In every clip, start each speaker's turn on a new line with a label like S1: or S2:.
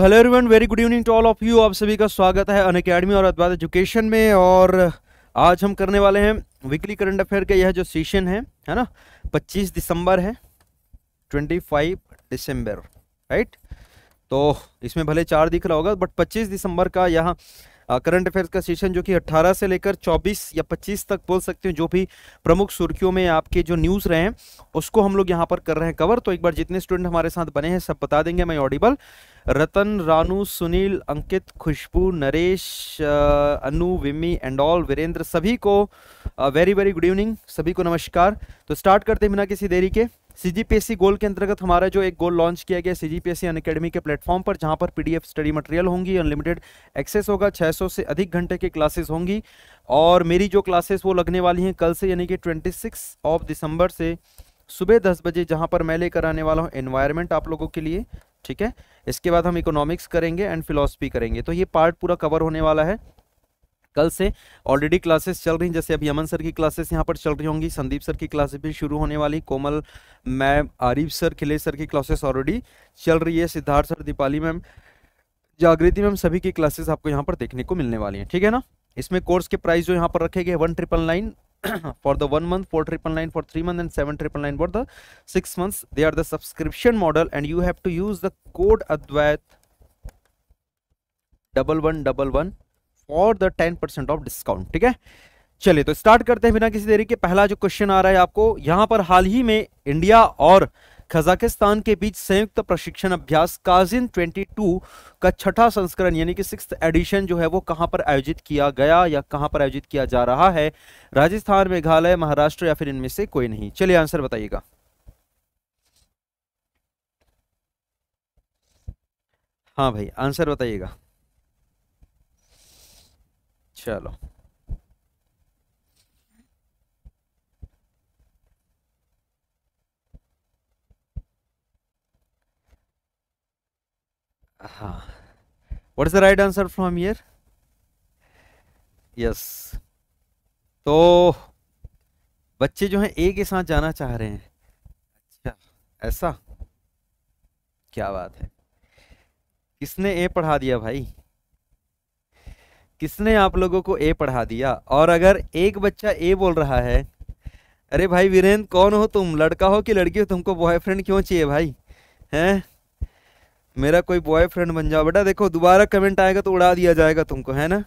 S1: Hello everyone very good evening to all of you आप सभी का स्वागत है अन अकेडमी और अदबाद एजुकेशन में और आज हम करने वाले हैं वीकली करंट अफेयर का यह जो सेशन है है ना 25 दिसंबर है 25 दिसंबर राइट तो इसमें भले चार दिख रहा होगा बट 25 दिसंबर का यह करंट अफेयर्स का सेशन जो कि 18 से लेकर 24 या 25 तक बोल सकते हैं जो भी प्रमुख सुर्खियों में आपके जो न्यूज़ रहे हैं उसको हम लोग यहाँ पर कर रहे हैं कवर तो एक बार जितने स्टूडेंट हमारे साथ बने हैं सब बता देंगे मैं audible Ratan Ranu Sunil Ankit Khushboo Naresh Anu Vimi and all Virendra सभी को वेरी वेरी गुड इवनिंग सभी को नमस्कार तो स्टार्ट करते बिना किसी देरी के सी गोल के अंतर्गत हमारा जो एक गोल लॉन्च किया गया C G P S academy के प्लेटफॉर्म पर जहां पर पीडीएफ स्टडी मटेरियल होंगी अनलिमिटेड एक्सेस होगा 600 से अधिक घंटे की क्लासेस होंगी और मेरी जो क्लासेस वो लगने वाली हैं कल से यानी कि 26 ऑफ दिसंबर से सुबह दस बजे जहां पर मैं लेकर आने वाला हूं एनवायरनमेंट आप लोगों के लिए ठीक है इसके बाद हम इकोनॉमिक्स करेंगे एंड फिलोसफी करेंगे तो ये पार्ट पूरा कवर होने वाला है कल से ऑलरेडी क्लासेस चल रही हैं जैसे अभी अमन सर की क्लासेस यहाँ पर चल रही होंगी संदीप सर की क्लासेस भी शुरू होने वाली Komal ma'am Arif sir Khilesh sir की क्लासेस ऑलरेडी चल रही है Siddharth sir Deepali ma'am Jagriti ma'am सभी की क्लासेस आपको यहाँ पर देखने को मिलने वाली हैं ठीक है ना इसमें कोर्स के प्राइस जो यहाँ पर रखे गए one triple nine for the one month four triple nine for three months and seven triple nine for the six months they are the subscription model and you have to use the code advait double one double one for the ten percent off discount ठीक है चलिए तो start करते हैं बिना किसी देरी के पहला जो क्वेश्चन आ रहा है आपको यहाँ पर हाल ही में इंडिया और कजाकिस्तान के बीच संयुक्त प्रशिक्षण अभ्यास काजिन 22 का छठा संस्करण यानी कि सिक्स एडिशन जो है वो कहां पर आयोजित किया गया या कहां पर आयोजित किया जा रहा है राजस्थान मेघालय महाराष्ट्र या फिर इनमें से कोई नहीं चलिए आंसर बताइएगा हाँ भाई आंसर बताइएगा चलो हाँ what is the right answer from here yes तो बच्चे जो हैं ए के साथ जाना चाह रहे हैं अच्छा ऐसा क्या बात है किसने ए पढ़ा दिया भाई किसने आप लोगों को ए पढ़ा दिया और अगर एक बच्चा ए बोल रहा है अरे भाई वीरेंद्र कौन हो तुम लड़का हो कि लड़की हो तुमको बॉयफ्रेंड क्यों चाहिए भाई हैं मेरा कोई बॉयफ्रेंड बन जाओ बेटा देखो दोबारा कमेंट आएगा तो उड़ा दिया जाएगा तुमको है ना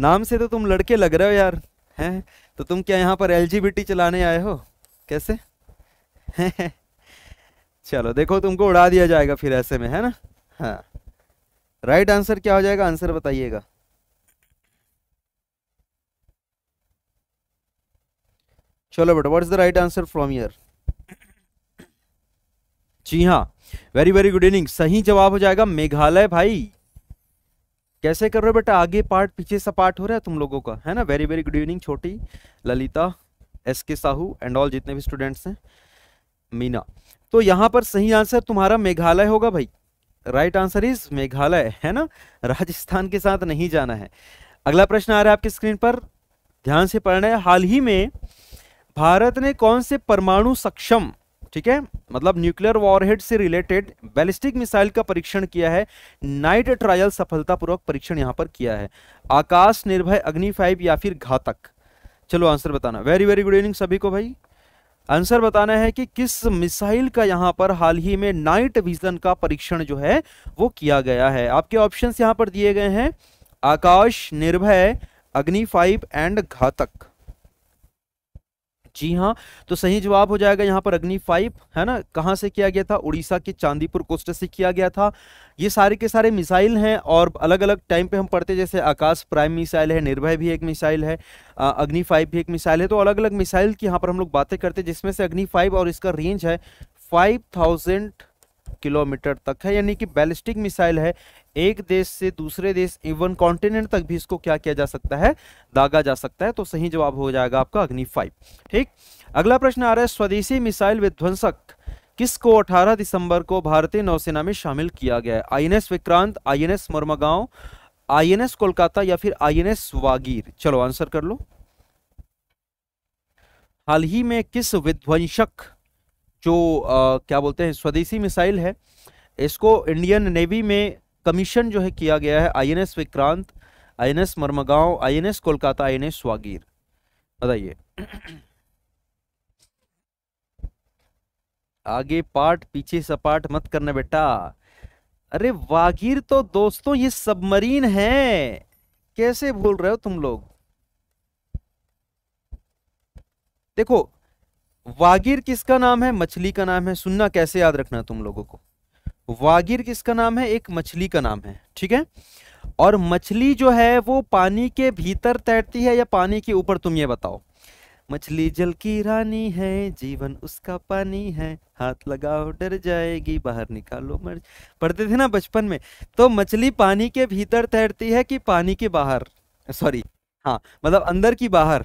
S1: नाम से तो तुम लड़के लग रहे हो यार हैं तो तुम क्या यहाँ पर एल चलाने आए हो कैसे चलो देखो तुमको उड़ा दिया जाएगा फिर ऐसे में है ना हाँ राइट आंसर क्या हो जाएगा आंसर बताइएगा चलो बेटा what is the right answer from here जी हाँ वेरी वेरी गुड इवनिंग सही जवाब हो जाएगा मेघालय भाई कैसे कर रहे हो बेटा आगे पार्ट पीछे सा पार्ट हो रहा है तुम लोगों का है ना वेरी वेरी गुड इवनिंग छोटी ललिता एस के साहू एंड ऑल जितने भी स्टूडेंट्स हैं मीना तो यहाँ पर सही आंसर तुम्हारा मेघालय होगा भाई राइट आंसर इज मेघालय है ना राजस्थान के साथ नहीं जाना है अगला प्रश्न आ रहा है आपकी स्क्रीन पर ध्यान से पढ़ना है हाल ही में भारत ने कौन से परमाणु सक्षम ठीक है मतलब न्यूक्लियर वॉरहेड से रिलेटेड बैलिस्टिक मिसाइल का परीक्षण किया है नाइट ट्रायल सफलतापूर्वक परीक्षण यहां पर किया है आकाश निर्भय अग्नि फाइव या फिर घातक चलो आंसर बताना वेरी वेरी गुड इवनिंग सभी को भाई आंसर बताना है कि किस मिसाइल का यहां पर हाल ही में नाइट विजन का परीक्षण जो है वो किया गया है आपके ऑप्शन यहाँ पर दिए गए हैं आकाश निर्भय अग्नि फाइव एंड घातक जी हाँ तो सही जवाब हो जाएगा यहाँ पर अग्नि फाइव है ना कहाँ से किया गया था उड़ीसा के चांदीपुर कोस्ट से किया गया था ये सारे के सारे मिसाइल हैं और अलग अलग टाइम पे हम पढ़ते जैसे आकाश प्राइम मिसाइल है निर्भय भी एक मिसाइल है अग्नि फाइव भी एक मिसाइल है तो अलग अलग मिसाइल की यहाँ पर हम लोग बातें करते जिसमें से अग्नि फाइव और इसका रेंज है फाइव किलोमीटर तक है यानी कि बैलिस्टिक मिसाइल है एक देश से दूसरे देश इवन कॉन्टिनेंट तक भी इसको क्या किया जा सकता है दागा जा सकता है तो सही जवाब हो जाएगा आपका अग्नि फाइव ठीक अगला प्रश्न आ रहा है स्वदेशी मिसाइल विध्वंसक किसको 18 दिसंबर को भारतीय नौसेना में शामिल किया गया है I Vikrant I N INS Kolkata या फिर आईएनएस वागीर चलो आंसर कर लो हाल ही में किस विध्वंसक जो आ, क्या बोलते हैं स्वदेशी मिसाइल है इसको इंडियन नेवी में कमीशन जो है किया गया है I Vikrant I INS Mormugao S Kolkata S स्वागीर बताइए आगे पार्ट पीछे सपाट मत करना बेटा अरे वागीर तो दोस्तों ये सबमरीन है कैसे भूल रहे हो तुम लोग देखो वागीर किसका नाम है मछली का नाम है सुनना कैसे याद रखना तुम लोगों को वागिर किसका नाम है एक मछली का नाम है ठीक है और मछली जो है वो पानी के भीतर तैरती है या पानी के ऊपर तुम ये बताओ मछली जल की रानी है जीवन उसका पानी है हाथ लगाओ डर जाएगी बाहर निकालो मर पढ़ते थे ना बचपन में तो मछली पानी के भीतर तैरती है कि पानी के बाहर सॉरी हाँ मतलब अंदर की बाहर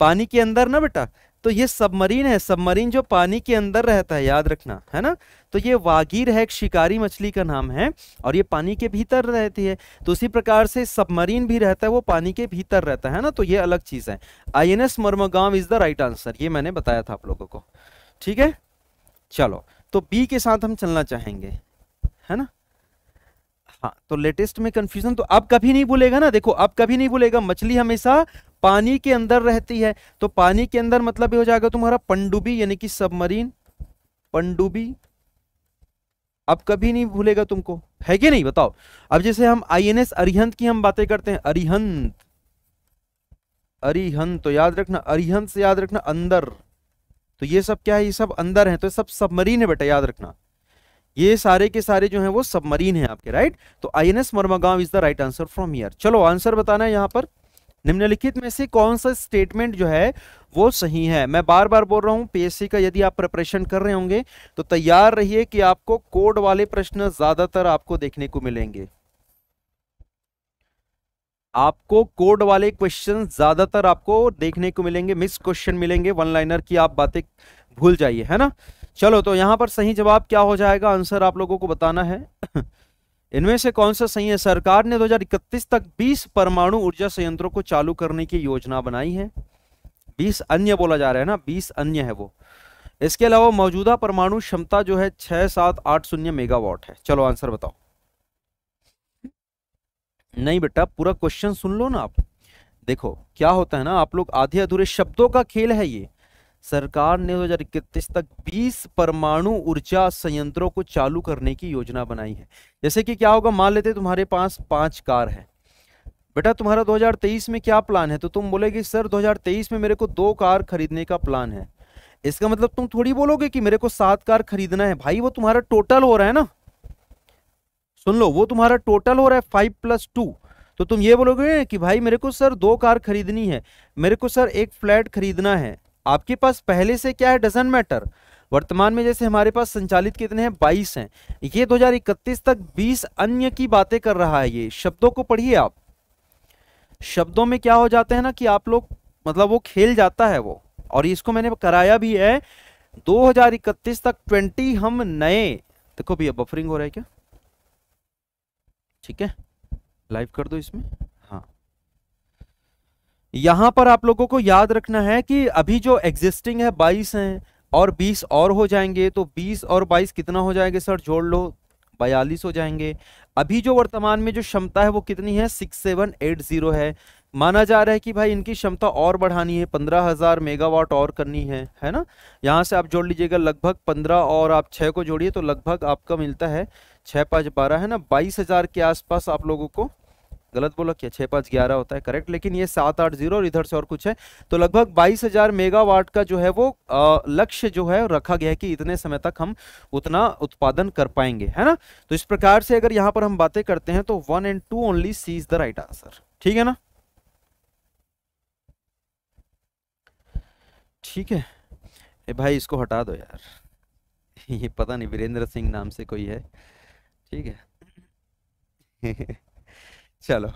S1: पानी के अंदर ना बेटा तो ये सबमरीन है सबमरीन जो पानी के अंदर रहता है याद रखना है ना तो ये वागीर है एक शिकारी मछली का नाम है और ये पानी के भीतर रहती है तो उसी प्रकार से सबमरीन भी रहता है वो पानी के भीतर रहता है ना तो ये अलग चीज़ है I N S Mormugao is the right answer ये मैंने बताया था आप लोगों को ठीक है चलो तो बी के साथ हम चलना चाहेंगे है ना हाँ तो लेटेस्ट में कंफ्यूजन तो आप कभी नहीं भूलेगा ना देखो आप कभी नहीं भूलेगा मछली हमेशा पानी के अंदर रहती है तो पानी के अंदर मतलब ये हो जाएगा तुम्हारा पंडुबी यानी कि सबमरीन पंडुबी अब कभी नहीं भूलेगा तुमको है कि नहीं बताओ अब जैसे हम आईएनएस अरिहंत की हम बातें करते हैं अरिहंत अरिहंत तो याद रखना अरिहंत से याद रखना अंदर तो ये सब क्या है ये सब अंदर है तो सब सबमरीन है बेटा याद रखना ये सारे के सारे जो हैं वो सबमरीन है आपके राइट तो आई एन एस मर्मा is the right answer from here चलो आंसर बताना है यहां पर निम्नलिखित में से कौन सा स्टेटमेंट जो है वो सही है मैं बार बार बोल रहा हूँ पीएससी का यदि आप प्रिपरेशन कर रहे होंगे तो तैयार रहिए कि आपको कोड वाले प्रश्न ज्यादातर आपको देखने को मिलेंगे आपको कोड वाले क्वेश्चन ज्यादातर आपको देखने को मिलेंगे मिस क्वेश्चन मिलेंगे वन लाइनर की आप बातें भूल जाइए है ना चलो तो यहां पर सही जवाब क्या हो जाएगा आंसर आप लोगों को बताना है इनमें से कौन सा सही है सरकार ने 2031 तक 20 परमाणु ऊर्जा संयंत्रों को चालू करने की योजना बनाई है 20 अन्य बोला जा रहा है ना 20 अन्य है वो इसके अलावा मौजूदा परमाणु क्षमता जो है छह सात आठ शून्य मेगावाट है चलो आंसर बताओ नहीं बेटा पूरा क्वेश्चन सुन लो ना आप देखो क्या होता है ना आप लोग आधे अधूरे शब्दों का खेल है ये सरकार ने दो हजार इकतीस तक 20 परमाणु ऊर्जा संयंत्रों को चालू करने की योजना बनाई है जैसे कि क्या होगा मान लेते तुम्हारे पास पांच कार है बेटा तुम्हारा 2023 में क्या प्लान है तो तुम बोलेगे सर 2023 में मेरे को दो कार खरीदने का प्लान है इसका मतलब तुम थोड़ी बोलोगे कि मेरे को सात कार खरीदना है भाई वो तुम्हारा टोटल हो रहा है ना सुन लो वो तुम्हारा टोटल हो रहा है फाइव प्लस टू तो तुम ये बोलोगे कि भाई मेरे को सर दो कार खरीदनी है मेरे को सर एक फ्लैट खरीदना है आपके पास पहले से क्या है डजेंट मैटर वर्तमान में जैसे हमारे पास संचालित कितने हैं 22 हैं ये 2031 तक 20 अन्य की बातें कर रहा है ये शब्दों को पढ़िए आप शब्दों में क्या हो जाते हैं ना कि आप लोग मतलब वो खेल जाता है वो और इसको मैंने कराया भी है 2031 तक 20 हम नए देखो भैया बफरिंग हो रहा है क्या ठीक है लाइव कर दो इसमें यहाँ पर आप लोगों को याद रखना है कि अभी जो एग्जिस्टिंग है बाईस हैं और बीस और हो जाएंगे तो बीस और बाईस कितना हो जाएंगे सर जोड़ लो बयालीस हो जाएंगे अभी जो वर्तमान में जो क्षमता है वो कितनी है सिक्स सेवन एट जीरो है माना जा रहा है कि भाई इनकी क्षमता और बढ़ानी है पंद्रह हज़ार मेगावाट और करनी है है ना यहाँ से आप जोड़ लीजिएगा लगभग पंद्रह और आप छः को जोड़िए तो लगभग आपका मिलता है छः पाँच बारह है ना बाईस हज़ार के आसपास आप लोगों को गलत बोला क्या छः पाँच ग्यारह होता है करेक्ट लेकिन ये सात आठ जीरो और इधर से और कुछ है तो लगभग बाईस हजार मेगावाट का जो है वो लक्ष्य जो है रखा गया है कि इतने समय तक हम उतना उत्पादन कर पाएंगे है ना तो इस प्रकार से अगर यहाँ पर हम बातें करते हैं तो one and two only C is the right answer ठीक है ना ठीक है ए भाई इसको हटा दो यार ये पता नहीं वीरेंद्र सिंह नाम से कोई है ठीक है चलो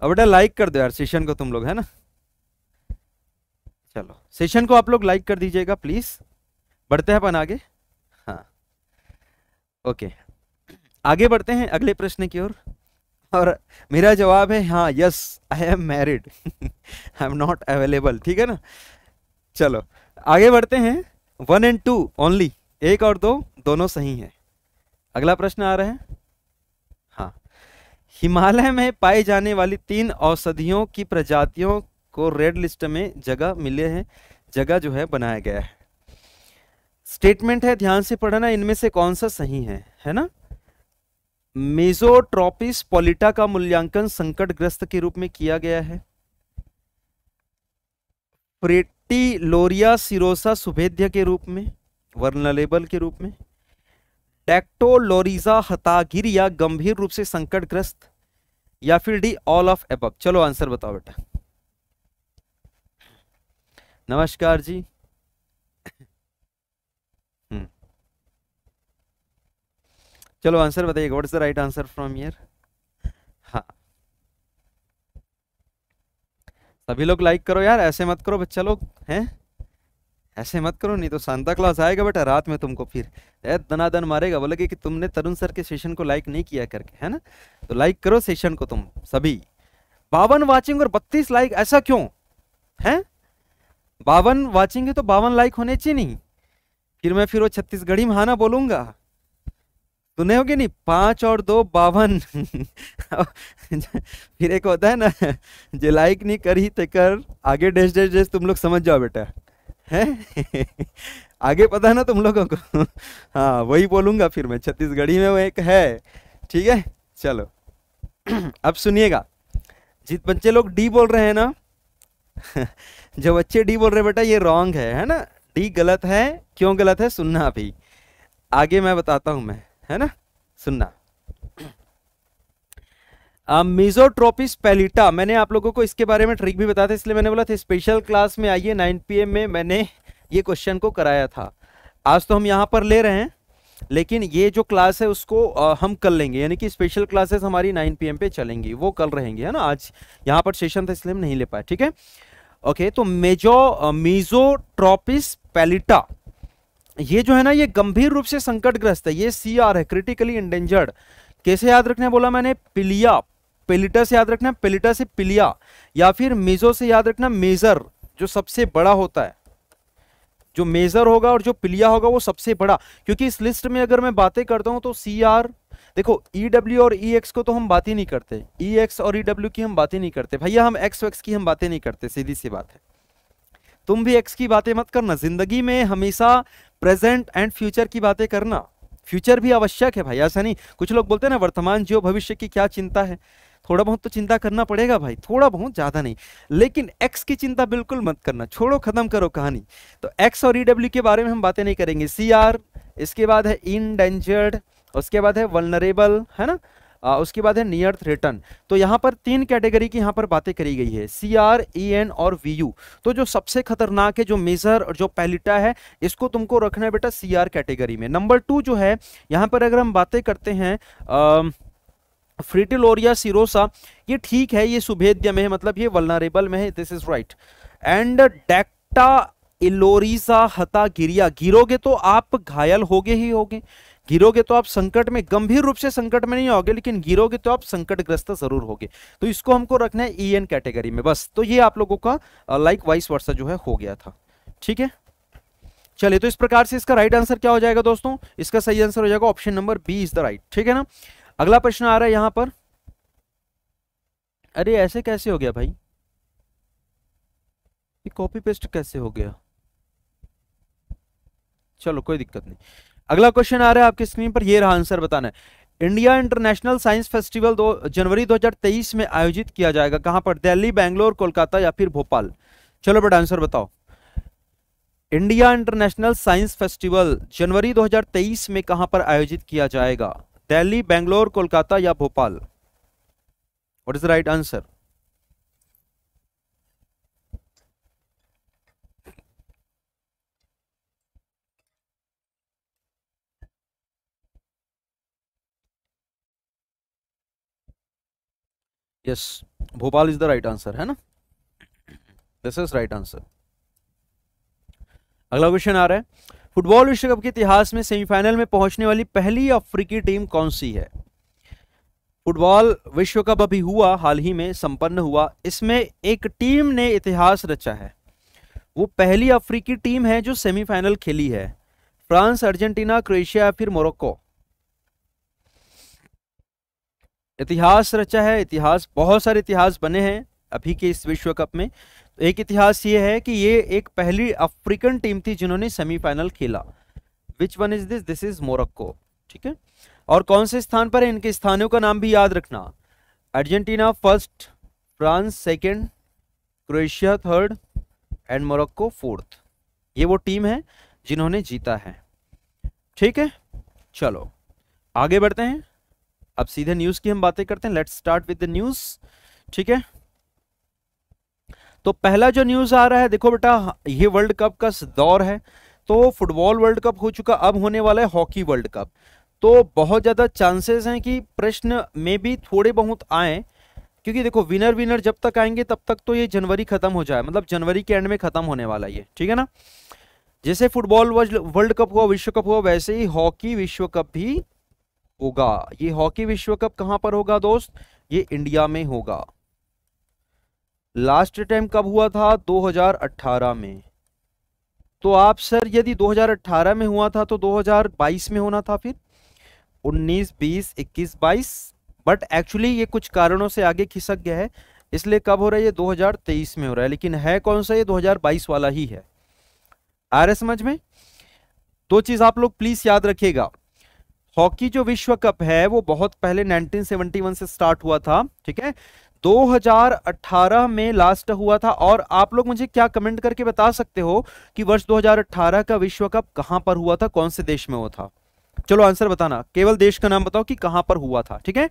S1: अब बेटा लाइक कर दो यार सेशन को तुम लोग है ना चलो सेशन को आप लोग लाइक कर दीजिएगा प्लीज बढ़ते हैं अपन आगे हाँ ओके आगे बढ़ते हैं अगले प्रश्न की ओर और, मेरा जवाब है हाँ yes I am married I am not available ठीक है ना चलो आगे बढ़ते हैं वन एंड टू ओनली एक और दो दोनों सही हैं अगला प्रश्न आ रहा है हिमालय में पाई जाने वाली तीन औषधियों की प्रजातियों को रेड लिस्ट में जगह मिले हैं जगह जो है बनाया गया है स्टेटमेंट है ध्यान से पढ़ना इनमें से कौन सा सही है है ना मेजोट्रोपिस पॉलिटा का मूल्यांकन संकटग्रस्त के रूप में किया गया है लोरिया सिरोसा सुभेद्य के रूप में वर्णलेबल के रूप में डेक्टोलोरिजा हतागिर या गंभीर रूप से संकटग्रस्त या फिर डी ऑल ऑफ एपअप चलो आंसर बताओ बेटा नमस्कार जी हम्म। चलो आंसर बताइए what is the right answer from here हाँ सभी लोग लाइक करो यार ऐसे मत करो बच्चा लोग हैं ऐसे मत करो नहीं तो सांता क्लास आएगा बेटा रात में तुमको फिर दनादन मारेगा बोले कि, तुमने तरुण सर के सेशन को लाइक नहीं किया करके है ना तो लाइक करो सेशन को तुम सभी बावन वाचिंग और बत्तीस लाइक ऐसा क्यों है बावन वाचिंग है तो बावन लाइक होने चाहिए नहीं फिर मैं फिर वो छत्तीसगढ़ी में हाना बोलूंगा सुने होगे नहीं पांच और दो बावन फिर एक होता है ना जो लाइक नहीं करी तो कर आगे डेस डेस डेस तुम लोग समझ जाओ बेटा है आगे पता है ना तुम लोगों को हाँ वही बोलूँगा फिर मैं छत्तीसगढ़ी में वो एक है ठीक है चलो अब सुनिएगा जित बच्चे लोग डी बोल रहे हैं ना जो बच्चे डी बोल रहे बेटा ये रॉन्ग है है ना डी गलत है क्यों गलत है सुनना अभी आगे मैं बताता हूँ मैं है ना सुनना मिजोट्रोपिस um, पैलिटा मैंने आप लोगों को इसके बारे में ट्रिक भी बताया था इसलिए मैंने बोला था स्पेशल क्लास में आइए 9 पीएम में मैंने ये क्वेश्चन को कराया था आज तो हम यहाँ पर ले रहे हैं लेकिन ये जो क्लास है उसको आ, uh, हम कर लेंगे यानी कि स्पेशल क्लासेस हमारी 9 पीएम पे चलेंगी वो कल रहेंगे है ना आज यहाँ पर सेशन था इसलिए हम नहीं ले पाए ठीक है ओके तो मेजो मीजोट्रोपिस uh, पैलिटा ये जो है ना ये गंभीर रूप से संकटग्रस्त है ये सी है क्रिटिकली इंडेंजर्ड कैसे याद रखने बोला मैंने पिलिया पेलिटा से याद रखना पेलिटा से पिलिया या फिर मेजो से याद रखना मेजर जो सबसे बड़ा होता है जो मेजर होगा और जो पिलिया होगा वो सबसे बड़ा क्योंकि इस लिस्ट में अगर मैं बातें करता हूं तो सी आर देखो ई e डब्ल्यू और ई e एक्स को तो हम बात ही नहीं करते ई e एक्स और ई डब्ल्यू की हम बात ही नहीं करते भैया हम एक्स वैक्स की हम बातें नहीं करते सीधी सी बात है तुम भी एक्स की बातें मत करना जिंदगी में हमेशा प्रेजेंट एंड फ्यूचर की बातें करना फ्यूचर भी आवश्यक है भाई ऐसा नहीं कुछ लोग बोलते हैं ना वर्तमान जीव भविष्य की क्या चिंता है थोड़ा बहुत तो चिंता करना पड़ेगा भाई थोड़ा बहुत ज़्यादा नहीं लेकिन एक्स की चिंता बिल्कुल मत करना छोड़ो ख़त्म करो कहानी तो एक्स और ई e के बारे में हम बातें नहीं करेंगे सी इसके बाद है इनडेंजर्ड उसके बाद है वलनरेबल है ना आ, उसके बाद है नियर थ्रेटन तो यहाँ पर तीन कैटेगरी की यहाँ पर बातें करी गई है सी आर ई एन और वी यू तो जो सबसे खतरनाक है जो मेजर और जो पैलिटा है इसको तुमको रखना है बेटा सी आर कैटेगरी में नंबर टू जो है यहाँ पर अगर हम बातें करते हैं आ, फ्रिटिलोरिया सिरोसा ये ठीक है ये सुभेद्य में है मतलब ये वलनरेबल में है दिस इज राइट एंड डेक्टा इलोरिसा हता गिरिया गिरोगे तो आप घायल होगे ही होगे गिरोगे तो आप संकट में गंभीर रूप से संकट में नहीं होगे लेकिन गिरोगे तो आप संकटग्रस्त जरूर होगे तो इसको हमको रखना है ई एन कैटेगरी में बस तो ये आप लोगों का लाइक वाइस वर्षा जो है हो गया था ठीक है चलिए तो इस प्रकार से इसका राइट आंसर क्या हो जाएगा दोस्तों इसका सही आंसर हो जाएगा option number B is the right ठीक है ना अगला प्रश्न आ रहा है यहां पर अरे ऐसे कैसे हो गया भाई ये कॉपी पेस्ट कैसे हो गया चलो कोई दिक्कत नहीं अगला क्वेश्चन आ रहा है आपकी स्क्रीन पर ये रहा आंसर बताना है इंडिया इंटरनेशनल साइंस फेस्टिवल दो जनवरी 2023 में आयोजित किया जाएगा कहां पर दिल्ली बैंगलोर कोलकाता या फिर भोपाल चलो बेटा आंसर बताओ इंडिया इंटरनेशनल साइंस फेस्टिवल जनवरी 2023 में कहां पर आयोजित किया जाएगा दिल्ली बेंगलोर कोलकाता या Bhopal what is the right answer yes Bhopal is the right answer है ना दिस इज राइट आंसर अगला क्वेश्चन आ रहा है फुटबॉल विश्व कप के इतिहास में सेमीफाइनल में पहुंचने वाली पहली अफ्रीकी टीम कौन सी है फुटबॉल विश्व कप अभी हुआ हाल ही में संपन्न हुआ इसमें एक टीम ने इतिहास रचा है वो पहली अफ्रीकी टीम है जो सेमीफाइनल खेली है फ्रांस अर्जेंटीना क्रोएशिया फिर मोरक्को इतिहास रचा है इतिहास बहुत सारे इतिहास बने हैं अभी के इस विश्व कप में एक इतिहास ये है कि ये एक पहली अफ्रीकन टीम थी जिन्होंने सेमीफाइनल खेला which one is this this is Morocco ठीक है और कौन से स्थान पर है इनके स्थानों का नाम भी याद रखना Argentina first France second Croatia third and Morocco fourth ये वो टीम है जिन्होंने जीता है ठीक है चलो आगे बढ़ते हैं अब सीधे न्यूज़ की हम बातें करते हैं let's start with the news ठीक है तो पहला जो न्यूज़ आ रहा है देखो बेटा ये वर्ल्ड कप का दौर है तो फुटबॉल वर्ल्ड कप हो चुका अब होने वाला है हॉकी वर्ल्ड कप तो बहुत ज़्यादा चांसेस हैं कि प्रश्न में भी थोड़े बहुत आए क्योंकि देखो विनर विनर जब तक आएंगे तब तक तो ये जनवरी ख़त्म हो जाए मतलब जनवरी के एंड में ख़त्म होने वाला ये ठीक है ना जैसे फुटबॉल वर्ल्ड कप हुआ विश्व कप हुआ वैसे ही हॉकी विश्व कप भी होगा ये हॉकी विश्व कप कहां पर होगा दोस्त ये इंडिया में होगा लास्ट टाइम कब हुआ था 2018 में तो आप सर यदि 2018 में हुआ था तो 2022 में होना था फिर 19 20 21 22 बट एक्चुअली ये कुछ कारणों से आगे खिसक गया है इसलिए कब हो रहा है ये 2023 में हो रहा है लेकिन है कौन सा ये 2022 वाला ही है आ रहे समझ में दो चीज आप लोग प्लीज याद रखिएगा हॉकी जो विश्व कप है वो बहुत पहले 1971 से स्टार्ट हुआ था ठीक है 2018 में लास्ट हुआ था और आप लोग मुझे क्या कमेंट करके बता सकते हो कि वर्ष 2018 का विश्व कप कहां पर हुआ था कौन से देश में हुआ था चलो आंसर बताना केवल देश का नाम बताओ कि कहां पर हुआ था ठीक है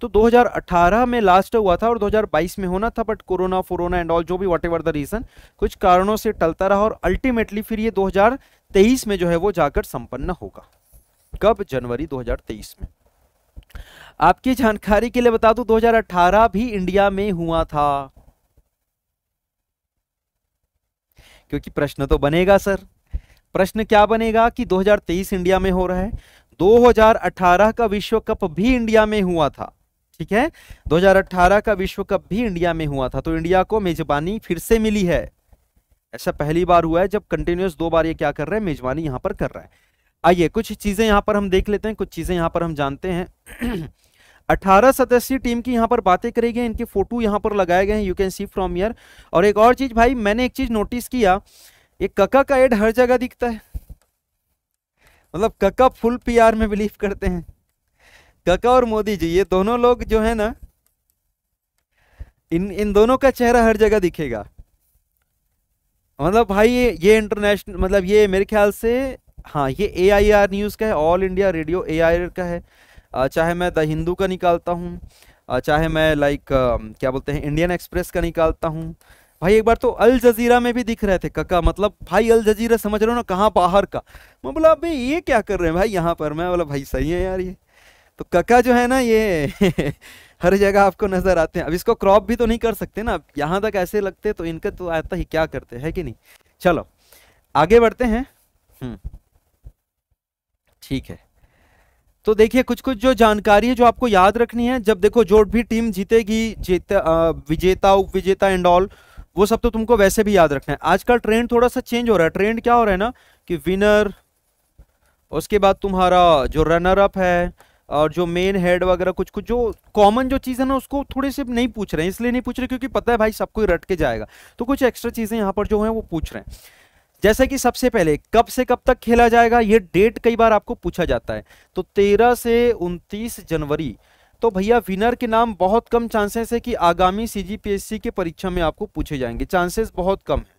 S1: तो 2018 में लास्ट हुआ था और 2022 में होना था बट कोरोना फोरोना एंड ऑल जो भी वट एवर द रीजन कुछ कारणों से टलता रहा और अल्टीमेटली फिर ये दो में जो है वो जाकर संपन्न होगा कब जनवरी दो में आपकी जानकारी के लिए बता दू 2018 भी इंडिया में हुआ था क्योंकि प्रश्न तो बनेगा सर प्रश्न क्या बनेगा कि 2023 इंडिया में हो रहा है 2018 का विश्व कप भी इंडिया में हुआ था ठीक है 2018 का विश्व कप भी इंडिया में हुआ था तो इंडिया को मेजबानी फिर से मिली है ऐसा पहली बार हुआ है जब कंटिन्यूस दो बार ये क्या कर रहे हैं मेजबानी यहां पर कर रहा है आइए कुछ चीज़ें यहां पर हम देख लेते हैं कुछ चीज़ें यहाँ पर हम जानते हैं 18 सदस्यीय टीम की यहाँ पर बातें करी गई इनके फोटो यहाँ पर लगाए गए हैं you can see from here और एक और चीज़ भाई मैंने एक चीज़ नोटिस किया ये कका का एड हर जगह दिखता है मतलब कका फुल पीआर में बिलीव करते हैं कका और मोदी जी ये दोनों लोग जो है ना इन इन दोनों का चेहरा हर जगह दिखेगा मतलब भाई ये ये इंटरनेशनल मतलब ये मेरे ख्याल से हाँ ये ए आई आर न्यूज़ का है All India Radio A I R का है चाहे मैं द हिंदू का निकालता हूँ चाहे मैं लाइक क्या बोलते हैं इंडियन एक्सप्रेस का निकालता हूँ भाई एक बार तो अल जजीरा में भी दिख रहे थे कका मतलब भाई अल जजीरा समझ रहे हो ना कहाँ बाहर का मैं बोला अभी ये क्या कर रहे हैं भाई यहाँ पर मैं बोला भाई सही है यार ये तो कका जो है ना ये हर जगह आपको नजर आते हैं अब इसको क्रॉप भी तो नहीं कर सकते ना यहाँ तक ऐसे लगते तो इनका तो आता ही क्या करते है कि नहीं चलो आगे बढ़ते हैं हम्म ठीक है तो देखिए कुछ कुछ जो जानकारी है जो आपको याद रखनी है जब देखो जो भी टीम जीतेगी जीता विजेता उप विजेता एंड ऑल वो सब तो तुमको वैसे भी याद रखना है आजकल ट्रेंड थोड़ा सा चेंज हो रहा है ट्रेंड क्या हो रहा है ना कि विनर उसके बाद तुम्हारा जो रनर अप है और जो मेन हेड वगैरह कुछ कुछ जो कॉमन जो चीज़ है ना उसको थोड़े से नहीं पूछ रहे हैं इसलिए नहीं पूछ रहे क्योंकि पता है भाई सबको रट के जाएगा तो कुछ एक्स्ट्रा चीज़ें यहाँ पर जो है वो पूछ रहे हैं जैसे कि सबसे पहले कब से कब तक खेला जाएगा ये डेट कई बार आपको पूछा जाता है तो 13 से 29 जनवरी तो भैया विनर के नाम बहुत कम चांसेस है कि आगामी सी के परीक्षा में आपको पूछे जाएंगे चांसेस बहुत कम है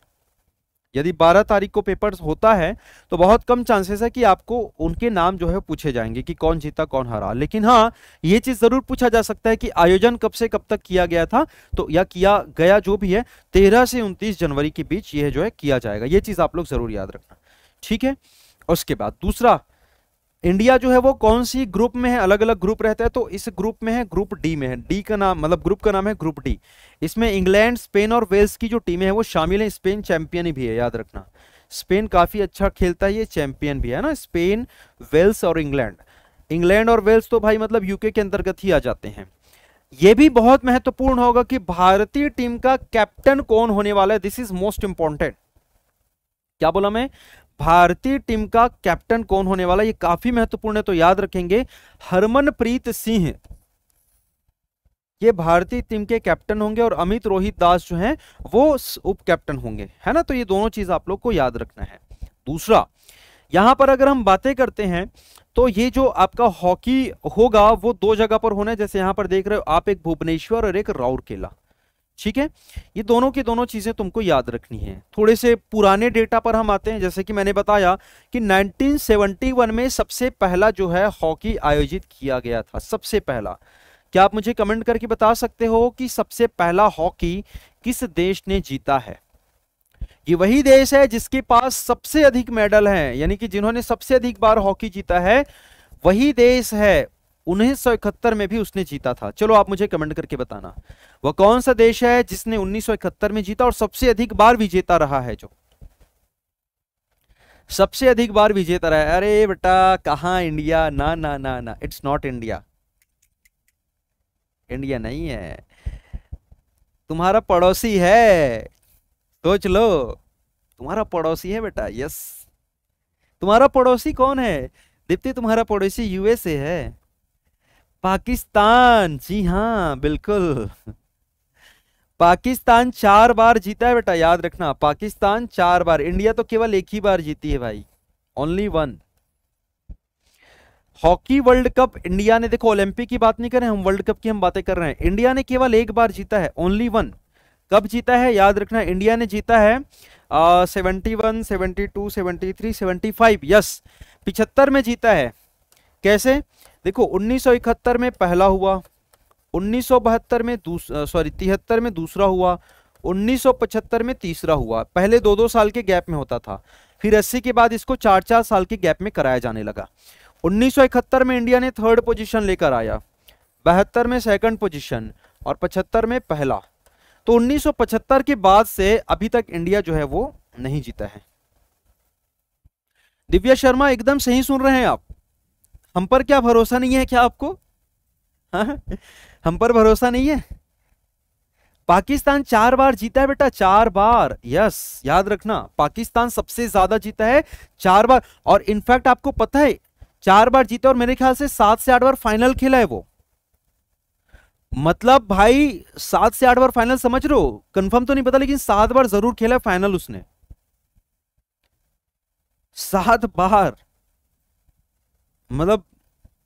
S1: यदि 12 तारीख को पेपर होता है तो बहुत कम चांसेस है कि आपको उनके नाम जो है पूछे जाएंगे कि कौन जीता कौन हारा लेकिन हाँ ये चीज जरूर पूछा जा सकता है कि आयोजन कब से कब तक किया गया था तो या किया गया जो भी है तेरह से उनतीस जनवरी के बीच यह जो है किया जाएगा ये चीज आप लोग जरूर याद रखना ठीक है उसके बाद दूसरा इंडिया जो है वो कौन सी ग्रुप में है अलग अलग ग्रुप रहता है तो इस ग्रुप में है ग्रुप डी में है डी का नाम मतलब ग्रुप का नाम है ग्रुप डी इसमें इंग्लैंड स्पेन और वेल्स की जो टीमें हैं वो शामिल हैं स्पेन चैंपियन भी है याद रखना स्पेन काफ़ी अच्छा खेलता है ये चैंपियन भी है ना स्पेन वेल्स और इंग्लैंड इंग्लैंड और वेल्स तो भाई मतलब यूके के अंतर्गत ही आ जाते हैं ये भी बहुत महत्वपूर्ण होगा कि भारतीय टीम का कैप्टन कौन होने वाला है दिस इज मोस्ट इंपॉर्टेंट क्या बोला मैं भारतीय टीम का कैप्टन कौन होने वाला ये काफी महत्वपूर्ण है तो याद रखेंगे हरमनप्रीत सिंह ये भारतीय टीम के कैप्टन होंगे और अमित रोहित दास जो हैं वो उप कैप्टन होंगे है ना तो ये दोनों चीज आप लोग को याद रखना है दूसरा यहां पर अगर हम बातें करते हैं तो ये जो आपका हॉकी होगा वो दो जगह पर होना है जैसे यहां पर देख रहे हो आप एक भुवनेश्वर और एक राउरकेला ठीक है ये दोनों की दोनों चीज़ें तुमको याद रखनी है थोड़े से पुराने डेटा पर हम आते हैं जैसे कि मैंने बताया कि 1971 में सबसे पहला जो है हॉकी आयोजित किया गया था सबसे पहला क्या आप मुझे कमेंट करके बता सकते हो कि सबसे पहला हॉकी किस देश ने जीता है ये वही देश है जिसके पास सबसे अधिक मेडल हैं यानी कि जिन्होंने सबसे अधिक बार हॉकी जीता है वही देश है उन्नीस में भी उसने जीता था चलो आप मुझे कमेंट करके बताना वह कौन सा देश है जिसने उन्नीस में जीता और सबसे अधिक बार विजेता रहा है जो सबसे अधिक बार विजेता रहा है अरे बेटा कहा इंडिया ना ना ना ना इट्स नॉट इंडिया इंडिया नहीं है तुम्हारा पड़ोसी है सोच लो तुम्हारा पड़ोसी है बेटा यस तुम्हारा पड़ोसी कौन है दीप्ति तुम्हारा पड़ोसी यूएसए है पाकिस्तान जी हाँ बिल्कुल पाकिस्तान चार बार जीता है बेटा याद रखना पाकिस्तान चार बार इंडिया तो केवल एक ही बार जीती है भाई only one hockey World Cup India ने देखो ओलंपिक की बात नहीं कर रहे हम वर्ल्ड कप की हम बातें कर रहे हैं इंडिया ने केवल एक बार जीता है ओनली वन कब जीता है याद रखना इंडिया ने जीता है seventy one seventy two seventy three seventy five yes पिछहत्तर में जीता है कैसे देखो उन्नीस में पहला हुआ उन्नीस में सॉरी तिहत्तर में दूसरा हुआ 1975 में तीसरा हुआ पहले दो दो साल के गैप में होता था फिर 80 के बाद इसको चार चार साल के गैप में कराया जाने लगा उन्नीस में इंडिया ने थर्ड पोजीशन लेकर आया बहत्तर में सेकंड पोजीशन और 75 में पहला तो 1975 के बाद से अभी तक इंडिया जो है वो नहीं जीता है दिव्या शर्मा एकदम सही सुन रहे हैं आप हम पर क्या भरोसा नहीं है क्या आपको हा? हम पर भरोसा नहीं है पाकिस्तान चार बार जीता है बेटा चार बार यस याद रखना पाकिस्तान सबसे ज्यादा जीता है चार बार और इनफैक्ट आपको पता है चार बार जीता और मेरे ख्याल से सात से आठ बार फाइनल खेला है वो मतलब भाई सात से आठ बार फाइनल समझ रहे हो कंफर्म तो नहीं पता लेकिन सात बार जरूर खेला है फाइनल उसने सात बार मतलब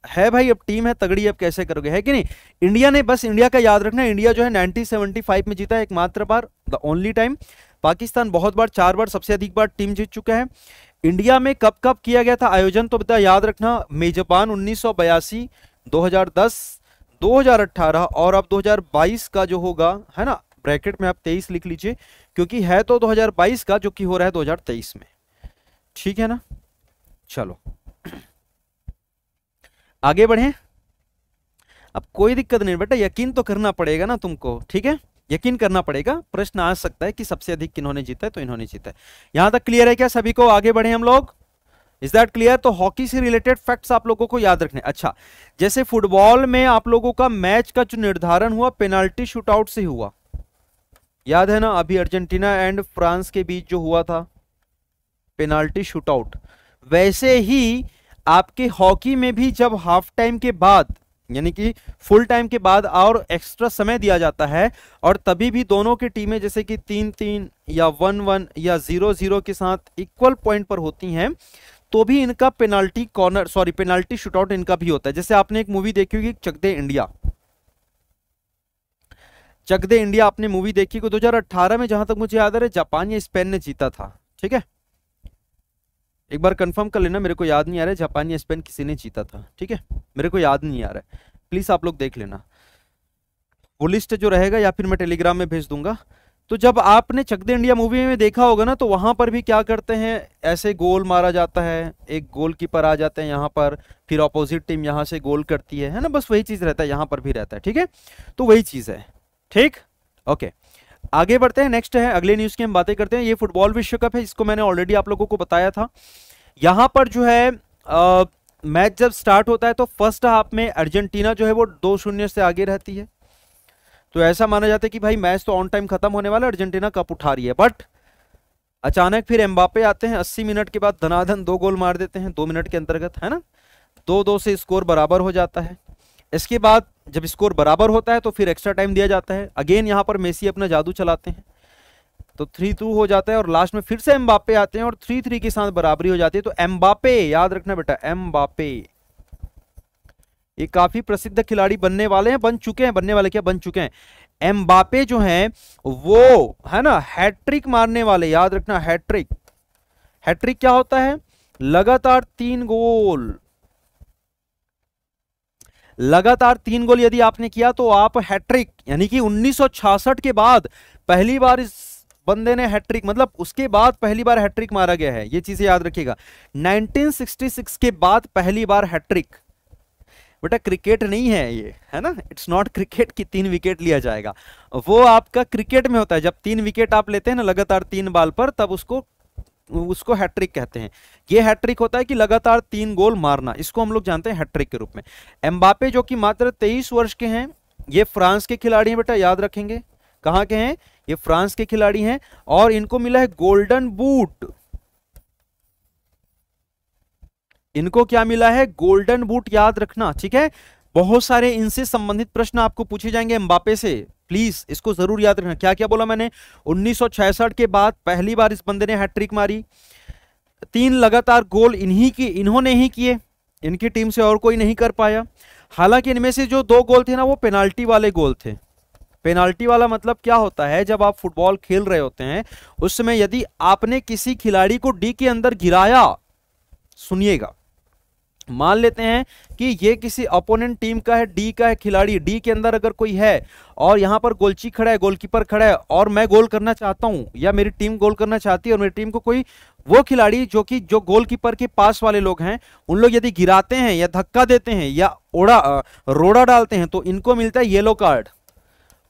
S1: है भाई अब टीम है तगड़ी अब कैसे करोगे है कि नहीं इंडिया ने बस इंडिया का याद रखना इंडिया जो है 1975 में जीता है एकमात्र बार द ओनली टाइम पाकिस्तान बहुत बार चार बार सबसे अधिक बार टीम जीत चुका है इंडिया में कब कब किया गया था आयोजन तो बता याद रखना मेजबान उन्नीस हजार अट्ठारह और अब बाईस का जो होगा है ना ब्रैकेट में आप तेईस लिख लीजिए क्योंकि है तो बाईस का जो कि हो रहा है तेईस में ठीक है ना चलो आगे बढ़े अब कोई दिक्कत नहीं बेटा यकीन तो करना पड़ेगा ना तुमको ठीक है यकीन करना पड़ेगा प्रश्न आ सकता है कि सबसे अधिक किन्होंने जीता है तो इन्होंने जीता है यहां तक क्लियर है क्या सभी को आगे बढ़े हम लोग इज दैट क्लियर तो हॉकी से रिलेटेड फैक्ट्स आप लोगों को याद रखने अच्छा जैसे फुटबॉल में आप लोगों का मैच का जो निर्धारण हुआ पेनाल्टी शूट आउट से हुआ याद है ना अभी अर्जेंटीना एंड फ्रांस के बीच जो हुआ था पेनाल्टी शूट आउट वैसे ही आपके हॉकी में भी जब हाफ टाइम के बाद यानी कि फुल टाइम के बाद और एक्स्ट्रा समय दिया जाता है और तभी भी दोनों की टीमें जैसे कि तीन तीन या वन वन या जीरो जीरो के साथ इक्वल पॉइंट पर होती हैं तो भी इनका penalty corner sorry penalty shootout इनका भी होता है जैसे आपने एक मूवी देखी होगी चक दे इंडिया चक दे इंडिया आपने मूवी देखी को 2018 में जहां तक मुझे याद है जापान या स्पेन ने जीता था ठीक है एक बार कंफर्म कर लेना मेरे को याद नहीं आ रहा है जापान या स्पेन किसी ने जीता था ठीक है मेरे को याद नहीं आ रहा है प्लीज़ आप लोग देख लेना वो लिस्ट जो रहेगा या फिर मैं टेलीग्राम में भेज दूंगा तो जब आपने चक दे इंडिया मूवी में देखा होगा ना तो वहां पर भी क्या करते हैं ऐसे गोल मारा जाता है एक गोल कीपर आ जाते हैं यहाँ पर फिर अपोजिट टीम यहाँ से गोल करती है है ना बस वही चीज़ रहता है यहाँ पर भी रहता है ठीक है तो वही चीज़ है ठीक ओके आगे बढ़ते हैं नेक्स्ट है अगले न्यूज की हम बातें करते हैं ये फुटबॉल विश्व कप है इसको मैंने ऑलरेडी आप लोगों को बताया था यहाँ पर जो है मैच जब स्टार्ट होता है तो फर्स्ट हाफ में अर्जेंटीना जो है वो दो शून्य से आगे रहती है तो ऐसा माना जाता है कि भाई मैच तो ऑन टाइम खत्म होने वाला अर्जेंटीना कप उठा रही है बट अचानक फिर एम्बापे आते हैं अस्सी मिनट के बाद धनाधन दो गोल मार देते हैं दो मिनट के अंतर्गत है ना दो दो से स्कोर बराबर हो जाता है इसके बाद जब स्कोर बराबर होता है तो फिर एक्स्ट्रा टाइम दिया जाता है अगेन यहाँ पर मेसी अपना जादू चलाते हैं तो थ्री टू हो जाता है और लास्ट में फिर से एम्बापे आते हैं और थ्री थ्री के साथ बराबरी हो जाती है तो एम्बापे याद रखना बेटा एम्बापे ये काफी प्रसिद्ध खिलाड़ी बनने वाले हैं बन चुके हैं बनने वाले क्या बन चुके हैं एम्बापे जो है वो है ना हैट्रिक मारने वाले याद रखना हैट्रिक हैट्रिक क्या होता है लगातार तीन गोल लगातार तीन गोल यदि आपने किया तो आप हैट्रिक यानी कि 1966 के बाद पहली बार इस बंदे ने हैट्रिक मतलब उसके बाद पहली बार हैट्रिक मारा गया है ये चीजें याद रखिएगा 1966 के बाद पहली बार हैट्रिक बेटा क्रिकेट नहीं है ये है ना इट्स नॉट क्रिकेट की तीन विकेट लिया जाएगा वो आपका क्रिकेट में होता है जब तीन विकेट आप लेते हैं ना लगातार तीन बाल पर तब उसको उसको हैट्रिक कहते हैं ये हैट्रिक होता है कि लगातार तीन गोल मारना इसको हम लोग जानते हैं हैट्रिक के रूप में एम्बापे जो कि मात्र तेईस वर्ष के हैं ये फ्रांस के खिलाड़ी हैं बेटा याद रखेंगे कहाँ के हैं ये फ्रांस के खिलाड़ी हैं और इनको मिला है गोल्डन बूट इनको क्या मिला है गोल्डन बूट याद रखना ठीक है बहुत सारे इनसे संबंधित प्रश्न आपको पूछे जाएंगे एम्बापे से प्लीज इसको जरूर याद रखना क्या क्या बोला मैंने उन्नीस के बाद पहली बार इस बंदे ने हैट्रिक मारी तीन लगातार गोल इन्हीं की इन्होंने ही किए इनकी टीम से और कोई नहीं कर पाया हालांकि इनमें से जो दो गोल थे ना वो पेनाल्टी वाले गोल थे पेनाल्टी वाला मतलब क्या होता है जब आप फुटबॉल खेल रहे होते हैं उस समय यदि आपने किसी खिलाड़ी को डी के अंदर गिराया सुनिएगा मान लेते हैं कि ये किसी अपोनेंट टीम का है डी का है खिलाड़ी डी के अंदर अगर कोई है और यहाँ पर गोलची खड़ा है गोलकीपर खड़ा है और मैं गोल करना चाहता हूँ या मेरी टीम गोल करना चाहती है और मेरी टीम को कोई वो खिलाड़ी जो कि जो गोलकीपर के पास वाले लोग हैं उन लोग यदि गिराते हैं या धक्का देते हैं या ओड़ा रोड़ा डालते हैं तो इनको मिलता है येलो कार्ड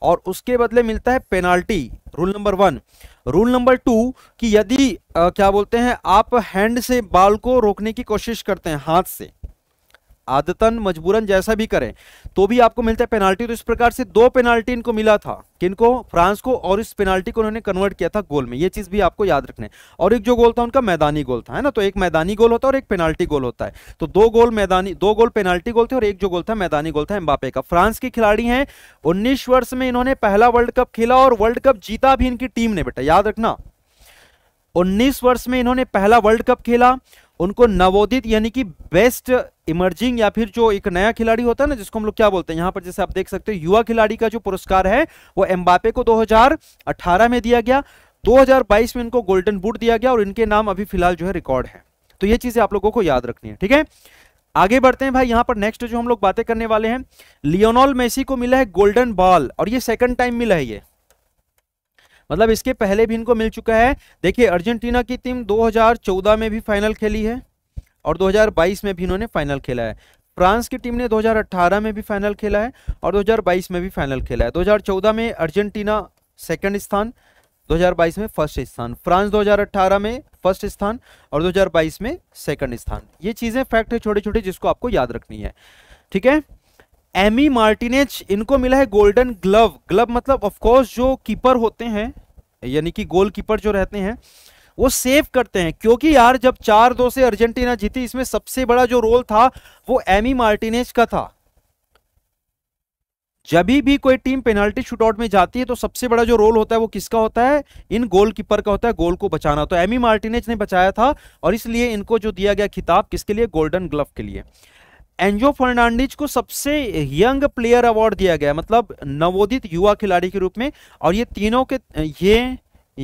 S1: और उसके बदले मिलता है penalty rule number one rule number two कि यदि आ, क्या बोलते हैं आप हैंड से बाल को रोकने की कोशिश करते हैं हाथ से आदतन मजबूरन जैसा भी करें तो भी आपको मिलता है पेनाल्टी तो इस प्रकार से दो पेनाल्टी इनको मिला था किनको फ्रांस को और इस पेनाल्टी को उन्होंने कन्वर्ट किया था गोल में ये चीज़ भी आपको याद रखना है और एक जो गोल था उनका मैदानी गोल था है ना तो एक मैदानी गोल होता है और एक पेनाल्टी गोल होता है तो दो गोल मैदानी दो गोल पेनाल्टी गोल थे और एक जो गोल था मैदानी गोल था एम्बापे का फ्रांस के खिलाड़ी हैं उन्नीस वर्ष में इन्होंने पहला वर्ल्ड कप खेला और वर्ल्ड कप जीता भी इनकी टीम ने बेटा याद रखना 19 वर्ष में इन्होंने पहला वर्ल्ड कप खेला उनको नवोदित यानी कि बेस्ट इमर्जिंग या फिर जो एक नया खिलाड़ी होता है ना जिसको हम लोग क्या बोलते हैं यहां पर जैसे आप देख सकते हो युवा खिलाड़ी का जो पुरस्कार है वो एम्बापे को 2018 में दिया गया 2022 में इनको गोल्डन बूट दिया गया और इनके नाम अभी फिलहाल जो है रिकॉर्ड है तो ये चीजें आप लोगों को याद रखनी है ठीक है आगे बढ़ते हैं भाई यहां पर नेक्स्ट जो हम लोग बातें करने वाले हैं लियोनॉल मेसी को मिला है गोल्डन बॉल और ये सेकंड टाइम मिला है ये मतलब इसके पहले भी इनको मिल चुका है देखिए अर्जेंटीना की टीम 2014 में भी फाइनल खेली है और 2022 में भी इन्होंने फाइनल खेला है फ्रांस की टीम ने 2018 में भी फाइनल खेला है और 2022 में भी फाइनल खेला है 2014 में अर्जेंटीना सेकंड स्थान 2022 में फर्स्ट स्थान फ्रांस 2018 में फर्स्ट स्थान और 2022 में सेकंड स्थान ये चीज़ें फैक्ट है छोटे छोटे जिसको आपको याद रखनी है ठीक है एमी मार्टिनेज इनको मिला है गोल्डन ग्लव ग्लव मतलब ऑफकोर्स जो कीपर होते हैं यानी कि गोल कीपर जो रहते हैं वो सेव करते हैं क्योंकि यार जब चार दो से अर्जेंटीना जीती इसमें सबसे बड़ा जो रोल था वो एमी मार्टिनेज का था जब भी कोई टीम पेनाल्टी शूटआउट में जाती है तो सबसे बड़ा जो रोल होता है वो किसका होता है इन गोल कीपर का होता है गोल को बचाना तो एमी मार्टिनेज ने बचाया था और इसलिए इनको जो दिया गया खिताब किसके लिए गोल्डन ग्लव के लिए एंजो फर्नांडिज को सबसे यंग प्लेयर अवार्ड दिया गया मतलब नवोदित युवा खिलाड़ी के रूप में और ये तीनों के ये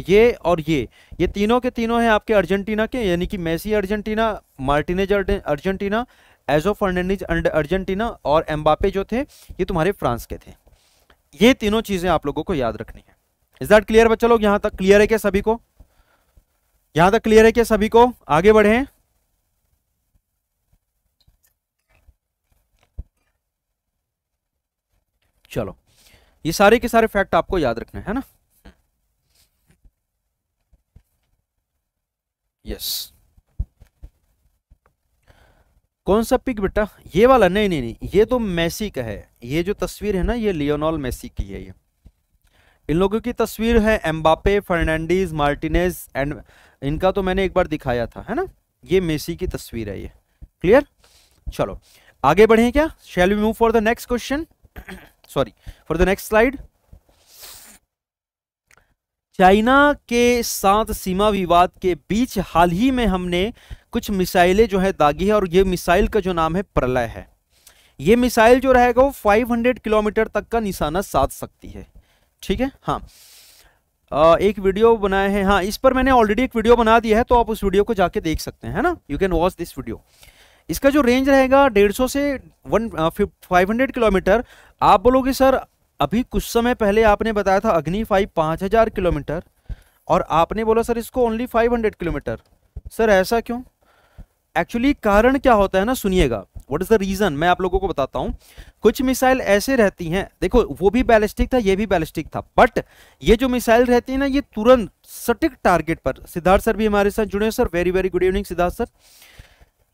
S1: ये और ये ये तीनों के तीनों हैं आपके अर्जेंटीना के यानी कि Messi Argentina Martinez Argentina Enzo Fernandez Argentina और एम्बापे जो थे ये तुम्हारे फ्रांस के थे ये तीनों चीजें आप लोगों को याद रखनी है इज दैट क्लियर बच्चा लोग यहां तक क्लियर है क्या सभी को यहां तक क्लियर है क्या सभी को आगे बढ़े चलो ये सारे के सारे फैक्ट आपको याद रखना है ना यस कौन सा पिक बेटा ये वाला नहीं नहीं नहीं ये तो मेसी का है ये जो तस्वीर है ना ये लियोनॉल मेसी की है ये इन लोगों की तस्वीर है एम्बापे फर्नांडीज मार्टिनेज एंड इनका तो मैंने एक बार दिखाया था है ना ये मेसी की तस्वीर है ये क्लियर चलो आगे बढ़े क्या shall we move for the next question sorry for the next slide China के साथ सीमा विवाद के बीच हाल ही में हमने कुछ मिसाइलें जो है दागी है और ये मिसाइल का जो नाम है प्रलय है ये मिसाइल जो रहेगा वो 500 किलोमीटर तक का निशाना साध सकती है ठीक है हाँ आ, एक वीडियो बनाया है हाँ इस पर मैंने ऑलरेडी एक वीडियो बना दिया है तो आप उस वीडियो को जाके देख सकते हैं है ना you can watch this video इसका जो रेंज रहेगा डेढ़ सौ से वन फाइव हंड्रेड किलोमीटर आप बोलोगे सर अभी कुछ समय पहले आपने बताया था अग्नि फाइव पाँच हज़ार किलोमीटर और आपने बोला सर इसको only five hundred kilometre sir ऐसा क्यों एक्चुअली कारण क्या होता है ना सुनिएगा व्हाट इज़ द रीज़न मैं आप लोगों को बताता हूँ कुछ मिसाइल ऐसे रहती हैं देखो वो भी बैलिस्टिक था ये भी बैलिस्टिक था बट ये जो मिसाइल रहती है ना ये तुरंत सटीक टारगेट पर सिद्धार्थ सर भी हमारे साथ जुड़े हैं sir very very good evening Siddharth sir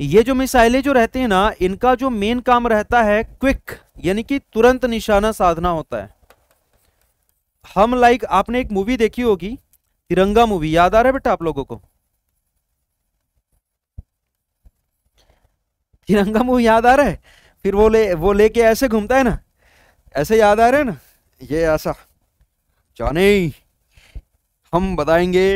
S1: ये जो मिसाइलें जो रहती हैं ना इनका जो मेन काम रहता है क्विक यानी कि तुरंत निशाना साधना होता है हम लाइक आपने एक मूवी देखी होगी तिरंगा मूवी याद आ रहा है बेटा आप लोगों को तिरंगा मूवी याद आ रहा है फिर वो ले वो लेके ऐसे घूमता है ना ऐसे याद आ रहा है ना ये ऐसा जाने हम बताएंगे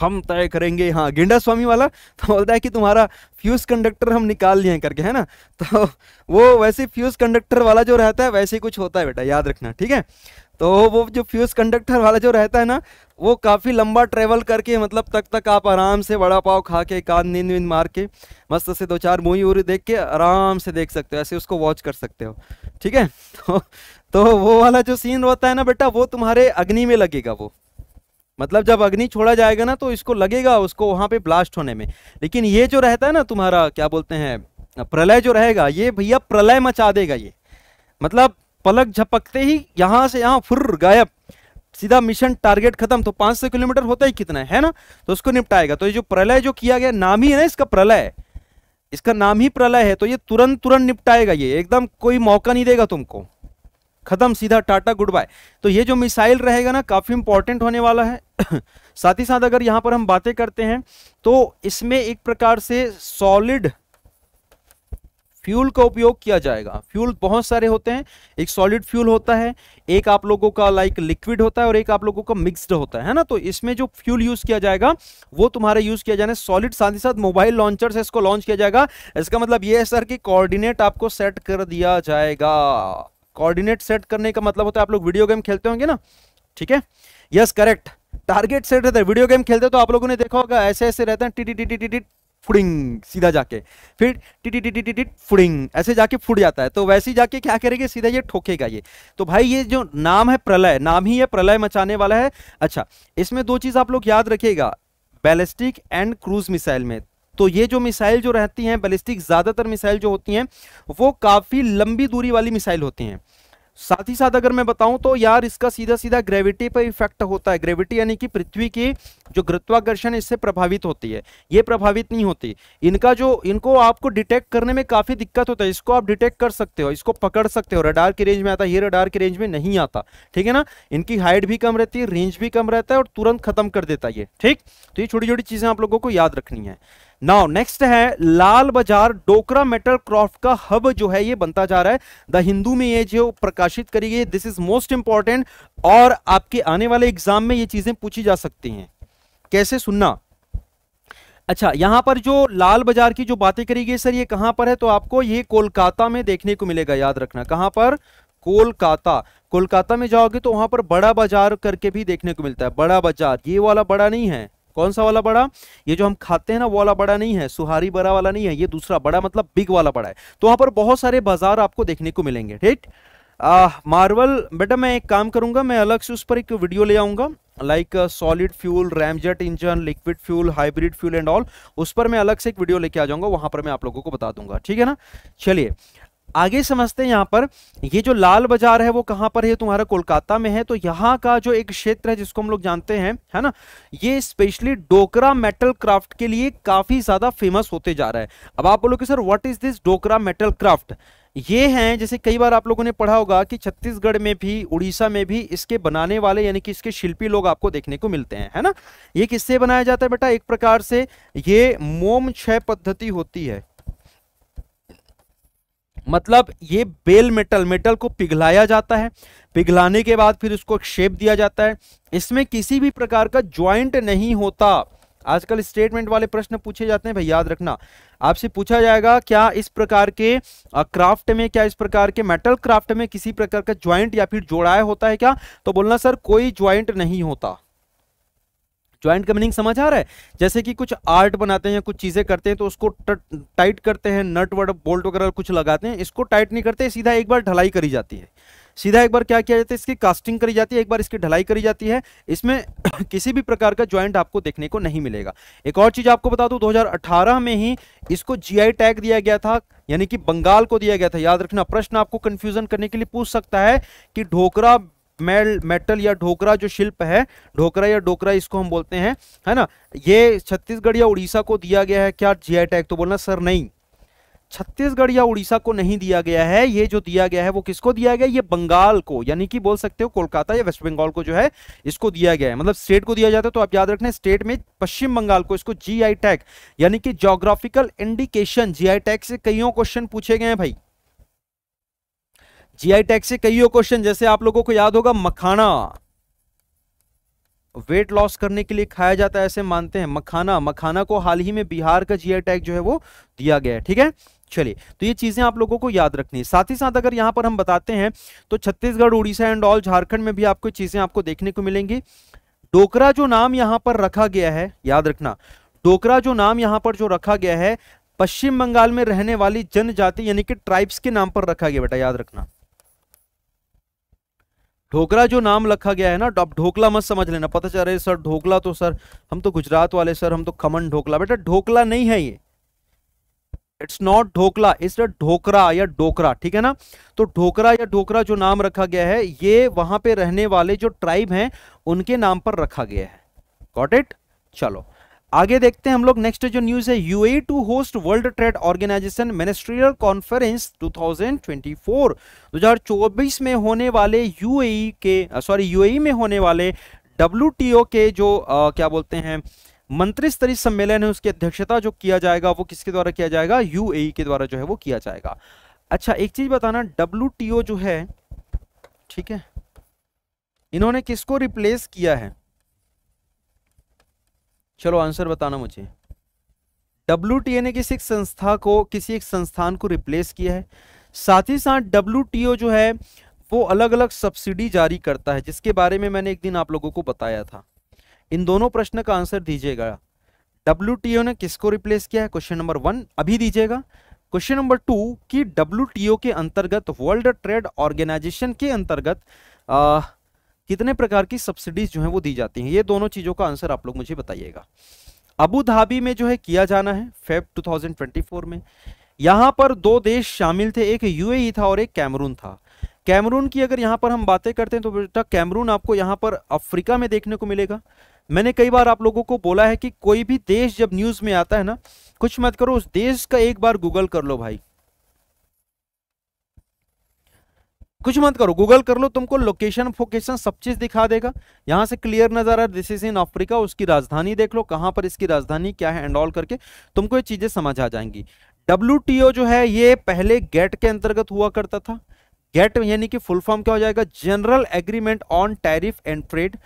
S1: हम तय करेंगे हाँ गेंडा स्वामी वाला तो बोलता है कि तुम्हारा फ्यूज कंडक्टर हम निकाल लिए करके है ना तो वो वैसे फ्यूज कंडक्टर वाला जो रहता है वैसे कुछ होता है बेटा याद रखना ठीक है तो वो जो फ्यूज़ कंडक्टर वाला जो रहता है ना वो काफ़ी लंबा ट्रेवल करके मतलब तक तक आप आराम से वड़ा पाव खा के कान नींद वींद मार के मस्त से दो चार मूवी वूरी देख के आराम से देख सकते हो ऐसे उसको वॉच कर सकते हो ठीक है तो तो वो वाला जो सीन होता है ना बेटा वो तुम्हारे अग्नि में लगेगा वो मतलब जब अग्नि छोड़ा जाएगा ना तो इसको लगेगा उसको वहाँ पे ब्लास्ट होने में लेकिन ये जो रहता है ना तुम्हारा क्या बोलते हैं प्रलय जो रहेगा ये भैया प्रलय मचा देगा ये मतलब पलक झपकते ही यहाँ से यहाँ फुर गायब सीधा मिशन टारगेट खत्म तो पाँच सौ किलोमीटर होता ही कितना है, है ना तो उसको निपटाएगा तो ये जो प्रलय जो किया गया नाम ही है ना इसका प्रलय इसका नाम ही प्रलय है तो ये तुरंत तुरंत निपटाएगा ये एकदम कोई मौका नहीं देगा तुमको खत्म सीधा टाटा गुड बाय तो ये जो मिसाइल रहेगा ना काफ़ी इंपॉर्टेंट होने वाला है साथ ही साथ अगर यहां पर हम बातें करते हैं तो इसमें एक प्रकार से सॉलिड फ्यूल का उपयोग किया जाएगा फ्यूल बहुत सारे होते हैं एक सॉलिड फ्यूल होता है एक आप लोगों का लाइक लिक्विड होता है और एक आप लोगों का मिक्सड होता है ना तो इसमें जो फ्यूल यूज किया जाएगा वो तुम्हारा यूज किया जाना सॉलिड साथ ही साथ मोबाइल लॉन्चर से इसको लॉन्च किया जाएगा इसका मतलब ये है सर कि कोऑर्डिनेट आपको सेट कर दिया जाएगा कोऑर्डिनेट सेट करने का मतलब होता है आप लोग वीडियो गेम खेलते होंगे ना ठीक है यस करेक्ट टारगेट सेट रहता है वीडियो गेम खेलते तो आप लोगों ने देखा होगा ऐसे ऐसे रहते हैं टी टी टी टी फुडिंग सीधा जाके फिर टी टी टी टी टी फुडिंग ऐसे जाके फुट जाता है तो वैसे ही जाके क्या करेगी सीधा ये ठोकेगा ये तो भाई ये जो नाम है प्रलय नाम ही ये प्रलय मचाने वाला है अच्छा इसमें दो चीज़ आप लोग याद रखिएगा बैलिस्टिक एंड क्रूज मिसाइल में तो ये जो मिसाइल जो रहती हैं बैलिस्टिक ज़्यादातर मिसाइल जो होती हैं वो काफ़ी लंबी दूरी वाली मिसाइल होती हैं साथ ही साथ अगर मैं बताऊं तो यार इसका सीधा सीधा ग्रेविटी पर इफेक्ट होता है ग्रेविटी यानी कि पृथ्वी की जो गुरुत्वाकर्षण इससे प्रभावित होती है ये प्रभावित नहीं होती इनका जो इनको आपको डिटेक्ट करने में काफ़ी दिक्कत होता है इसको आप डिटेक्ट कर सकते हो इसको पकड़ सकते हो रडार के रेंज में आता है ये रडार के रेंज में नहीं आता ठीक है ना इनकी हाइट भी कम रहती है रेंज भी कम रहता है और तुरंत खत्म कर देता है ये ठीक तो ये छोटी छोटी चीज़ें आप लोगों को याद रखनी है नाउ नेक्स्ट है लाल बाजार डोकरा मेटल क्रॉफ्ट का हब जो है ये बनता जा रहा है द हिंदू में ये जो प्रकाशित करी गई दिस इज मोस्ट इंपॉर्टेंट और आपके आने वाले एग्जाम में ये चीजें पूछी जा सकती हैं कैसे सुनना अच्छा यहां पर जो लाल बाजार की जो बातें करी गई सर ये कहां पर है तो आपको ये कोलकाता में देखने को मिलेगा याद रखना कहां पर कोलकाता कोलकाता में जाओगे तो वहां पर बड़ा बाजार करके भी देखने को मिलता है बड़ा बाजार ये वाला बड़ा नहीं है कौन सा वाला बड़ा ये जो हम खाते हैं ना वो वाला बड़ा नहीं है सुहारी बड़ा वाला नहीं है ये दूसरा बड़ा मतलब बिग वाला बड़ा है तो वहां पर बहुत सारे बाजार आपको देखने को मिलेंगे ठीक मार्वल बेटा मैं एक काम करूंगा मैं अलग से उस पर एक वीडियो ले आऊंगा like solid fuel ramjet engine liquid fuel hybrid fuel and all उस पर मैं अलग से एक वीडियो लेके आ जाऊंगा वहां पर मैं आप लोगों को बता दूंगा ठीक है ना चलिए आगे समझते हैं यहाँ पर ये जो लाल बाजार है वो कहाँ पर है तुम्हारा कोलकाता में है तो यहाँ का जो एक क्षेत्र है जिसको हम लोग जानते हैं है ना ये स्पेशली डोकरा मेटल क्राफ्ट के लिए काफी ज्यादा फेमस होते जा रहा है अब आप बोलोगे sir what is this Dokra metal craft ये हैं जैसे कई बार आप लोगों ने पढ़ा होगा कि छत्तीसगढ़ में भी उड़ीसा में भी इसके बनाने वाले यानी कि इसके शिल्पी लोग आपको देखने को मिलते हैं है ना ये किससे बनाया जाता है बेटा एक प्रकार से ये मोम क्षय पद्धति होती है मतलब ये बेल मेटल मेटल को पिघलाया जाता है पिघलाने के बाद फिर उसको शेप दिया जाता है इसमें किसी भी प्रकार का ज्वाइंट नहीं होता आजकल स्टेटमेंट वाले प्रश्न पूछे जाते हैं भाई याद रखना आपसे पूछा जाएगा क्या इस प्रकार के क्राफ्ट में क्या इस प्रकार के मेटल क्राफ्ट में किसी प्रकार का ज्वाइंट या फिर जोड़ाया होता है क्या तो बोलना सर कोई ज्वाइंट नहीं होता ज्वाइंट का मीनिंग समझ आ रहा है जैसे कि कुछ आर्ट बनाते हैं कुछ चीज़ें करते हैं तो उसको टाइट करते हैं नट वट बोल्ट वगैरह कुछ लगाते हैं इसको टाइट नहीं करते सीधा एक बार ढलाई करी जाती है सीधा एक बार क्या किया जाता है इसकी कास्टिंग करी जाती है एक बार इसकी ढलाई करी जाती है इसमें किसी भी प्रकार का ज्वाइंट आपको देखने को नहीं मिलेगा एक और चीज़ आपको बता दूं 2018 में ही इसको जीआई टैग दिया गया था यानी कि बंगाल को दिया गया था याद रखना प्रश्न आपको कंफ्यूजन करने के लिए पूछ सकता है कि ढोकरा मेल मेटल या ढोकरा जो शिल्प है ढोकरा या डोकरा इसको हम बोलते हैं है ना ये छत्तीसगढ़ या उड़ीसा को दिया गया है क्या जी टैग तो बोलना सर नहीं छत्तीसगढ़ या उड़ीसा को नहीं दिया गया है ये जो दिया गया है वो किसको दिया गया ये बंगाल को यानी कि बोल सकते हो कोलकाता या वेस्ट बंगाल को जो है इसको दिया गया है मतलब स्टेट को दिया जाता है तो आप याद रखना स्टेट में पश्चिम बंगाल को इसको जीआई टैग यानी कि जोग्राफिकल इंडिकेशन जीआई टैग से कईयों क्वेश्चन पूछे गए हैं भाई जीआई टैक्स से कई क्वेश्चन जैसे आप लोगों को याद होगा मखाना वेट लॉस करने के लिए खाया जाता है ऐसे मानते हैं मखाना मखाना को हाल ही में बिहार का जीआई टैग जो है वो दिया गया है ठीक है चलिए तो ये चीजें आप लोगों को याद रखनी है साथ ही साथ अगर यहाँ पर हम बताते हैं तो छत्तीसगढ़ उड़ीसा एंड ऑल झारखंड में भी आपको चीजें आपको देखने को मिलेंगी डोकरा जो नाम यहां पर रखा गया है याद रखना डोकरा जो नाम यहाँ पर जो रखा गया है पश्चिम बंगाल में रहने वाली जनजाति यानी कि ट्राइब्स के नाम पर रखा गया बेटा याद रखना ढोकला जो नाम रखा गया है ना तो आप ढोकला मत समझ लेना पता चल रहा है सर ढोकला तो सर हम तो गुजरात वाले सर हम तो खमन ढोकला बेटा ढोकला नहीं है ये इट्स नॉट ढोकला इस ढोकरा या ढोकरा ठीक है ना तो ढोकरा या ढोकरा जो नाम रखा गया है ये वहां पे रहने वाले जो ट्राइब हैं उनके नाम पर रखा गया है गॉट इट चलो आगे देखते हैं हम लोग नेक्स्ट जो न्यूज है UAE to host world trade organization ministerial conference 2024 2024 में होने वाले यूए e के सॉरी यूएई e में होने वाले डब्ल्यू के जो आ, क्या बोलते हैं मंत्री स्तरीय सम्मेलन है उसकी अध्यक्षता जो किया जाएगा वो किसके द्वारा किया जाएगा यू e के द्वारा जो है वो किया जाएगा अच्छा एक चीज बताना डब्ल्यू जो है ठीक है इन्होंने किसको रिप्लेस किया है चलो आंसर बताना मुझे डब्ल्यू ने किसी एक संस्था को किसी एक संस्थान को रिप्लेस किया है साथ ही साथ डब्ल्यू जो है वो अलग अलग सब्सिडी जारी करता है जिसके बारे में मैंने एक दिन आप लोगों को बताया था इन दोनों प्रश्न का आंसर दीजिएगा डब्ल्यू ने किसको रिप्लेस किया है क्वेश्चन नंबर वन अभी दीजिएगा क्वेश्चन नंबर टू कि डब्ल्यू के अंतर्गत वर्ल्ड ट्रेड ऑर्गेनाइजेशन के अंतर्गत कितने प्रकार की सब्सिडीज जो है वो दी जाती हैं ये दोनों चीज़ों का आंसर आप लोग मुझे बताइएगा अबू धाबी में जो है किया जाना है फेब 2024 में यहाँ पर दो देश शामिल थे एक यूएई e था और एक कैमरून था कैमरून की अगर यहाँ पर हम बातें करते हैं तो बेटा कैमरून आपको यहाँ पर अफ्रीका में देखने को मिलेगा मैंने कई बार आप लोगों को बोला है कि कोई भी देश जब न्यूज़ में आता है ना कुछ मत करो उस देश का एक बार गूगल कर लो भाई कुछ मत करो गूगल कर लो तुमको लोकेशन फोकेशन सब चीज दिखा देगा यहां से क्लियर नजर आ दिस इज इन अफ्रीका उसकी राजधानी देख लो कहां पर इसकी राजधानी क्या है एंड ऑल करके तुमको ये चीजें समझ आ जाएंगी डब्ल्यू जो है ये पहले गेट के अंतर्गत हुआ करता था गेट यानी कि फुल फॉर्म क्या हो जाएगा general agreement on tariff and trade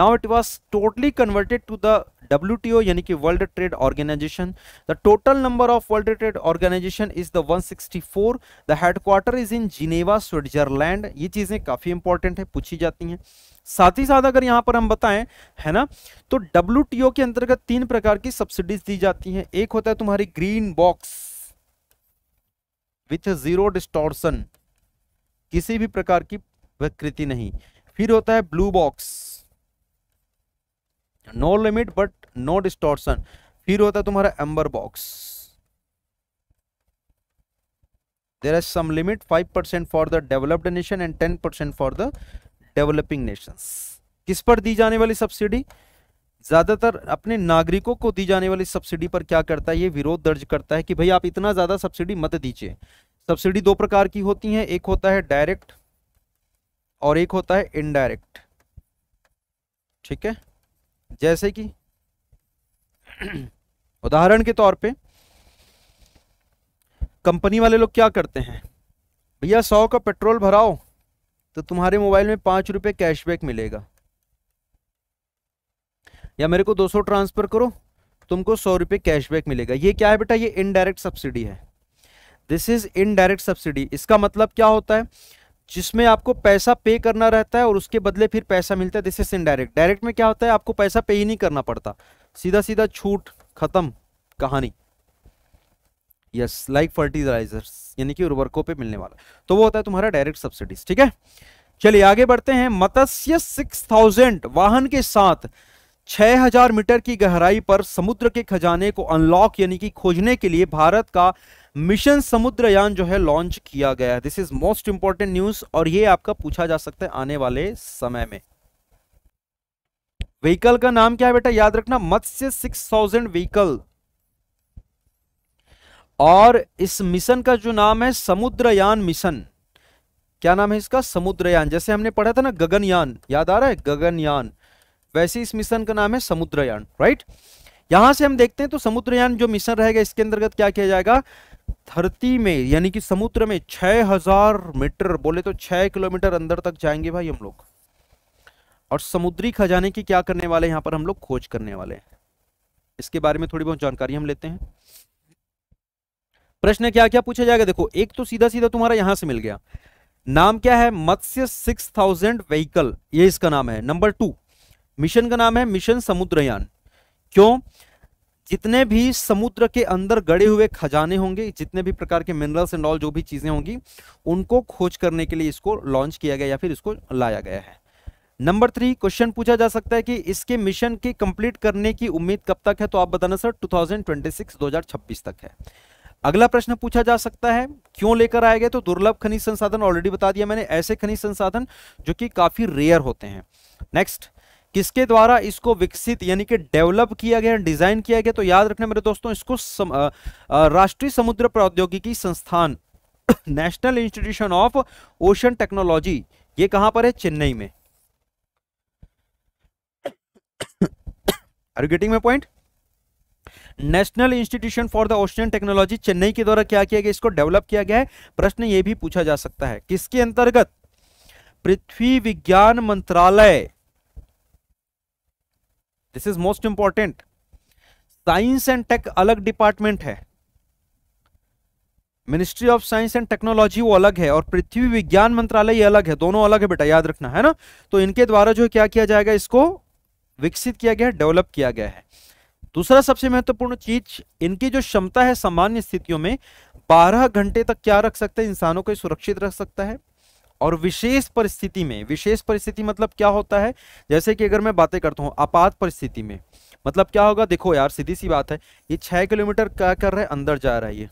S1: now it was totally converted to the WTO यानी कि world trade organization the total number of world trade organization is the 164 the headquarter is in Geneva Switzerland ये चीज़ें काफ़ी important है पूछी जाती हैं साथ ही साथ अगर यहाँ पर हम बताएं है ना तो डब्ल्यू के अंतर्गत तीन प्रकार की सब्सिडीज दी जाती हैं एक होता है तुम्हारी green box with zero distortion किसी भी प्रकार की विकृति नहीं फिर होता है blue box no limit but no distortion फिर होता है तुम्हारा amber box there are some limit five percent for the developed nation and ten percent for the developing nations किस पर दी जाने वाली सब्सिडी ज्यादातर अपने नागरिकों को दी जाने वाली सब्सिडी पर क्या करता है ये विरोध दर्ज करता है कि भाई आप इतना ज्यादा सब्सिडी मत दीजिए सब्सिडी दो प्रकार की होती है एक होता है डायरेक्ट और एक होता है इनडायरेक्ट ठीक है जैसे कि उदाहरण के तौर पे कंपनी वाले लोग क्या करते हैं भैया सौ का पेट्रोल भराओ तो तुम्हारे मोबाइल में पांच रुपये कैशबैक मिलेगा या मेरे को दो सौ ट्रांसफ़र करो तुमको सौ रुपये कैशबैक मिलेगा ये क्या है बेटा ये इनडायरेक्ट सब्सिडी है दिस इज़ इनडायरेक्ट सब्सिडी इसका मतलब क्या होता है जिसमें आपको पैसा पे करना रहता है और उसके बदले फिर पैसा मिलता है दिस इज इनडायरेक्ट डायरेक्ट में क्या होता है आपको पैसा पे ही नहीं करना पड़ता सीधा सीधा छूट खत्म कहानी यस लाइक फर्टिलाइजर्स यानी कि उर्वरकों पे मिलने वाला तो वो होता है तुम्हारा डायरेक्ट सब्सिडीज ठीक है चलिए आगे बढ़ते हैं मत्स्य सिक्स थाउजेंड वाहन के साथ 6000 मीटर की गहराई पर समुद्र के खजाने को अनलॉक यानी कि खोजने के लिए भारत का मिशन समुद्रयान जो है लॉन्च किया गया है this is most important news और ये आपका पूछा जा सकता है आने वाले समय में व्हीकल का नाम क्या है बेटा याद रखना मत्स्य 6000 व्हीकल और इस मिशन का जो नाम है समुद्रयान मिशन क्या नाम है इसका समुद्रयान जैसे हमने पढ़ा था ना गगनयान याद आ रहा है गगनयान वैसे इस मिशन का नाम है समुद्रयान राइट यहां से हम देखते हैं तो समुद्रयान जो मिशन रहेगा इसके अंतर्गत क्या किया जाएगा धरती में यानी कि समुद्र में 6000 मीटर बोले तो 6 किलोमीटर अंदर तक जाएंगे भाई हम लोग और समुद्री खजाने की क्या करने वाले यहां पर हम लोग खोज करने वाले हैं इसके बारे में थोड़ी बहुत जानकारी हम लेते हैं प्रश्न क्या क्या पूछा जाएगा देखो एक तो सीधा सीधा तुम्हारा यहां से मिल गया नाम क्या है मत्स्य सिक्स थाउजेंड व्हीकल ये इसका नाम है नंबर टू मिशन का नाम है मिशन समुद्रयान क्यों जितने भी समुद्र के अंदर गड़े हुए खजाने होंगे जितने भी प्रकार के मिनरल्स एंड ऑल जो भी चीज़ें होंगी उनको खोज करने के लिए इसको लॉन्च किया गया या फिर इसको लाया गया है नंबर थ्री क्वेश्चन पूछा जा सकता है कि इसके मिशन के कंप्लीट करने की उम्मीद कब तक है तो आप बताना सर 2026 2026 तक है अगला प्रश्न पूछा जा सकता है क्यों लेकर आया गया तो दुर्लभ खनिज संसाधन ऑलरेडी बता दिया मैंने ऐसे खनिज संसाधन जो कि काफी रेयर होते हैं नेक्स्ट किसके द्वारा इसको विकसित यानी कि डेवलप किया गया डिजाइन किया गया तो याद रखना मेरे दोस्तों इसको सम, राष्ट्रीय समुद्र प्रौद्योगिकी संस्थान national institution of ocean technology ये कहां पर है चेन्नई में गेटिंग में point national institution for the ocean technology Chennai के द्वारा क्या किया गया इसको डेवलप किया गया है प्रश्न ये भी पूछा जा सकता है किसके अंतर्गत पृथ्वी विज्ञान मंत्रालय this is most important science and tech अलग डिपार्टमेंट है ministry of science and technology वो अलग है और पृथ्वी विज्ञान मंत्रालय ये अलग है दोनों अलग है बेटा याद रखना है ना तो इनके द्वारा जो क्या किया जाएगा इसको विकसित किया गया है डेवलप किया गया है दूसरा सबसे महत्वपूर्ण चीज इनकी जो क्षमता है सामान्य स्थितियों में 12 घंटे तक क्या रख सकता है इंसानों को सुरक्षित रख सकता है और विशेष परिस्थिति में विशेष परिस्थिति मतलब क्या होता है जैसे कि अगर मैं बातें करता हूँ आपात परिस्थिति में मतलब क्या होगा देखो यार सीधी सी बात है ये छह किलोमीटर क्या कर रहा है अंदर जा रहा है ये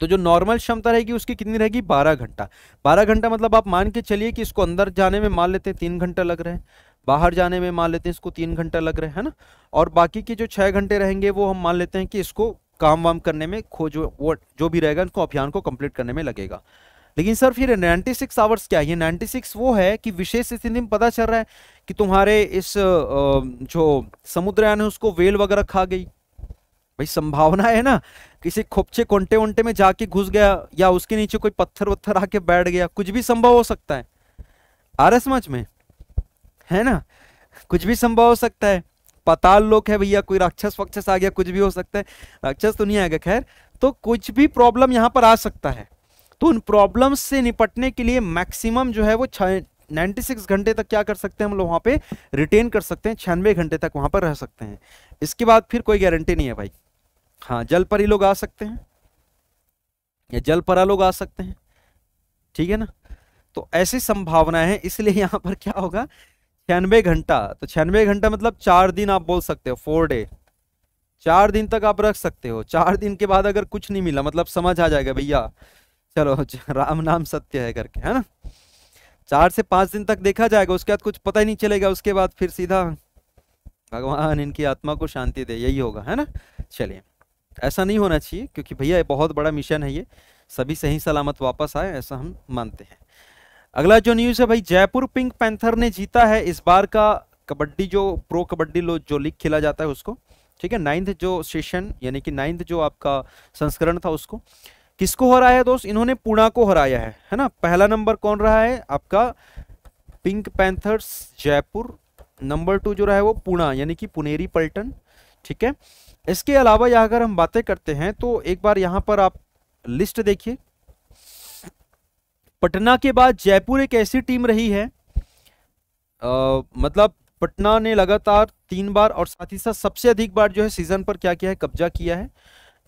S1: तो जो नॉर्मल क्षमता रहेगी उसकी कितनी रहेगी बारह घंटा बारह घंटा मतलब आप मान के चलिए कि इसको अंदर जाने में मान लेते हैं तीन घंटा लग रहे हैं बाहर जाने में मान लेते हैं इसको तीन घंटा लग रहे हैं है ना और बाकी के जो छह घंटे रहेंगे वो हम मान लेते हैं कि इसको काम वाम करने में खोज वो जो भी रहेगा उसको अभियान को कंप्लीट करने में लगेगा लेकिन सर फिर 96 आवर्स क्या ये 96 वो है कि विशेष स्थिति में पता चल रहा है कि तुम्हारे इस जो समुद्रयान है उसको वेल वगैरह खा गई भाई संभावना है ना किसी खोपचे कोंटे वोंटे में जाके घुस गया या उसके नीचे कोई पत्थर वत्थर आके बैठ गया कुछ भी संभव हो सकता है आ रहा समझ में है ना कुछ भी संभव हो सकता है पताल लोक है भैया कोई राक्षस वक्षस आ गया कुछ भी हो सकता है राक्षस तो नहीं आएगा खैर तो कुछ भी प्रॉब्लम यहाँ पर आ सकता है तो उन प्रॉब्लम्स से निपटने के लिए मैक्सिमम जो है वो नाइन्टी सिक्स घंटे तक क्या कर सकते हैं हम लोग वहाँ पे रिटेन कर सकते हैं छियानवे घंटे तक वहाँ पर रह सकते हैं इसके बाद फिर कोई गारंटी नहीं है भाई हाँ जल पर ही लोग आ सकते हैं या जल परा लोग आ सकते हैं ठीक है ना तो ऐसी संभावना है इसलिए यहाँ पर क्या होगा छियानवे घंटा तो छियानवे घंटा मतलब चार दिन आप बोल सकते हो फोर डे चार दिन तक आप रख सकते हो चार दिन के बाद अगर कुछ नहीं मिला मतलब समझ आ जाएगा भैया चलो राम नाम सत्य है करके है ना चार से पांच दिन तक देखा जाएगा उसके बाद कुछ पता ही नहीं चलेगा उसके बाद फिर सीधा भगवान इनकी आत्मा को शांति दे यही होगा है ना चलिए ऐसा नहीं होना चाहिए क्योंकि भैया ये बहुत बड़ा मिशन है ये सभी सही सलामत वापस आए ऐसा हम मानते हैं अगला जो न्यूज़ है भाई जयपुर पिंक पैंथर ने जीता है इस बार का कबड्डी जो प्रो कबड्डी लो जो लीग खेला जाता है उसको ठीक है नाइन्थ जो सेशन यानी कि नाइन्थ जो आपका संस्करण था उसको किसको हराया दोस्त इन्होंने पुणा को हराया है है ना पहला नंबर कौन रहा है आपका pink panthers Jaipur number two जो रहा है वो पूना यानी कि पुनेरी पल्टन ठीक है इसके अलावा यहां अगर हम बातें करते हैं तो एक बार यहाँ पर आप लिस्ट देखिए पटना के बाद जयपुर एक ऐसी टीम रही है आ, मतलब पटना ने लगातार तीन बार और साथ ही साथ सबसे अधिक बार जो है सीजन पर क्या किया है कब्जा किया है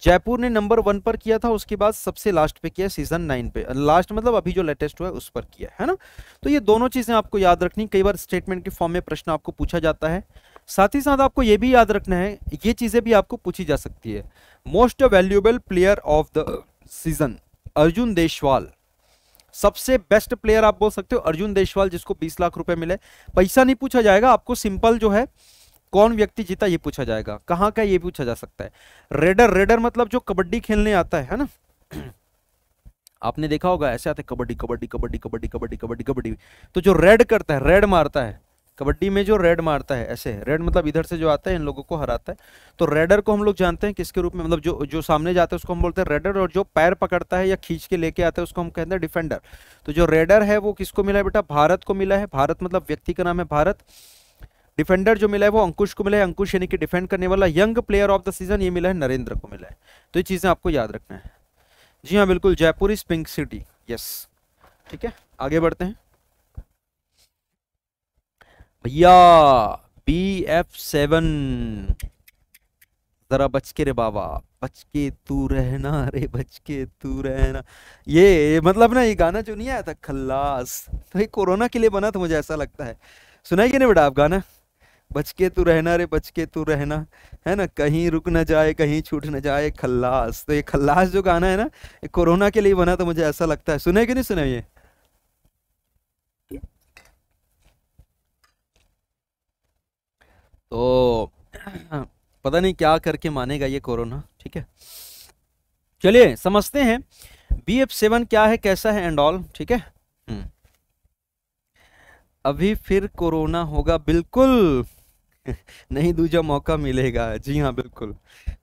S1: जयपुर ने नंबर वन पर किया था उसके बाद सबसे लास्ट पे किया सीजन नाइन पे लास्ट मतलब अभी जो लेटेस्ट हुआ है उस पर किया है ना तो ये दोनों चीज़ें आपको याद रखनी कई बार स्टेटमेंट के फॉर्म में प्रश्न आपको पूछा जाता है साथ ही साथ आपको ये भी याद रखना है ये चीज़ें भी आपको पूछी जा सकती है most valuable player of the season Arjun Deshwal सबसे बेस्ट प्लेयर आप बोल सकते हो अर्जुन देशवाल जिसको बीस लाख रुपए मिले पैसा नहीं पूछा जाएगा आपको सिंपल जो है कौन व्यक्ति जीता ये पूछा जाएगा कहाँ का ये पूछा जा सकता है रेडर रेडर मतलब जो कबड्डी खेलने आता है है ना आपने देखा होगा ऐसे आते कबड्डी कबड्डी कबड्डी कबड्डी कबड्डी कबड्डी कबड्डी तो जो रेड करता है रेड मारता है कबड्डी में जो रेड मारता है ऐसे रेड मतलब इधर से जो आता है इन लोगों को हराता है तो रेडर को हम लोग जानते हैं किसके रूप में मतलब जो जो सामने जाता है उसको हम बोलते हैं रेडर और जो पैर पकड़ता है या खींच के लेके आता है उसको हम कहते हैं डिफेंडर तो जो रेडर है वो किसको मिला है बेटा भारत को मिला है भारत मतलब व्यक्ति का नाम है भारत डिफेंडर जो मिला है वो अंकुश को मिला है अंकुश यानी कि डिफेंड करने वाला young player of the season ये मिला है नरेंद्र को मिला है तो ये चीज़ें आपको याद रखना है जी हाँ बिल्कुल Jaipur is pink city yes ठीक है आगे बढ़ते हैं भैया बी एफ सेवन जरा बच के रे बाबा बच के तू रहना रे बच के तू रहना ये मतलब ना ये गाना जो नहीं आया था खल्लास तो ये कोरोना के लिए बना था मुझे ऐसा लगता है सुनाइए नहीं बेटा आप गाना बच के तू रहना रे बच के तू रहना है ना कहीं रुक ना जाए कहीं छूट ना जाए खल्लास तो ये खल्लास जो गाना है ना ये कोरोना के लिए बना तो मुझे ऐसा लगता है सुने कि नहीं सुने ये तो पता नहीं क्या करके मानेगा ये कोरोना ठीक है चलिए समझते हैं बी एफ सेवन क्या है कैसा है एंड ऑल ठीक है हम्म। अभी फिर कोरोना होगा बिल्कुल नहीं दूजा मौका मिलेगा जी हाँ बिल्कुल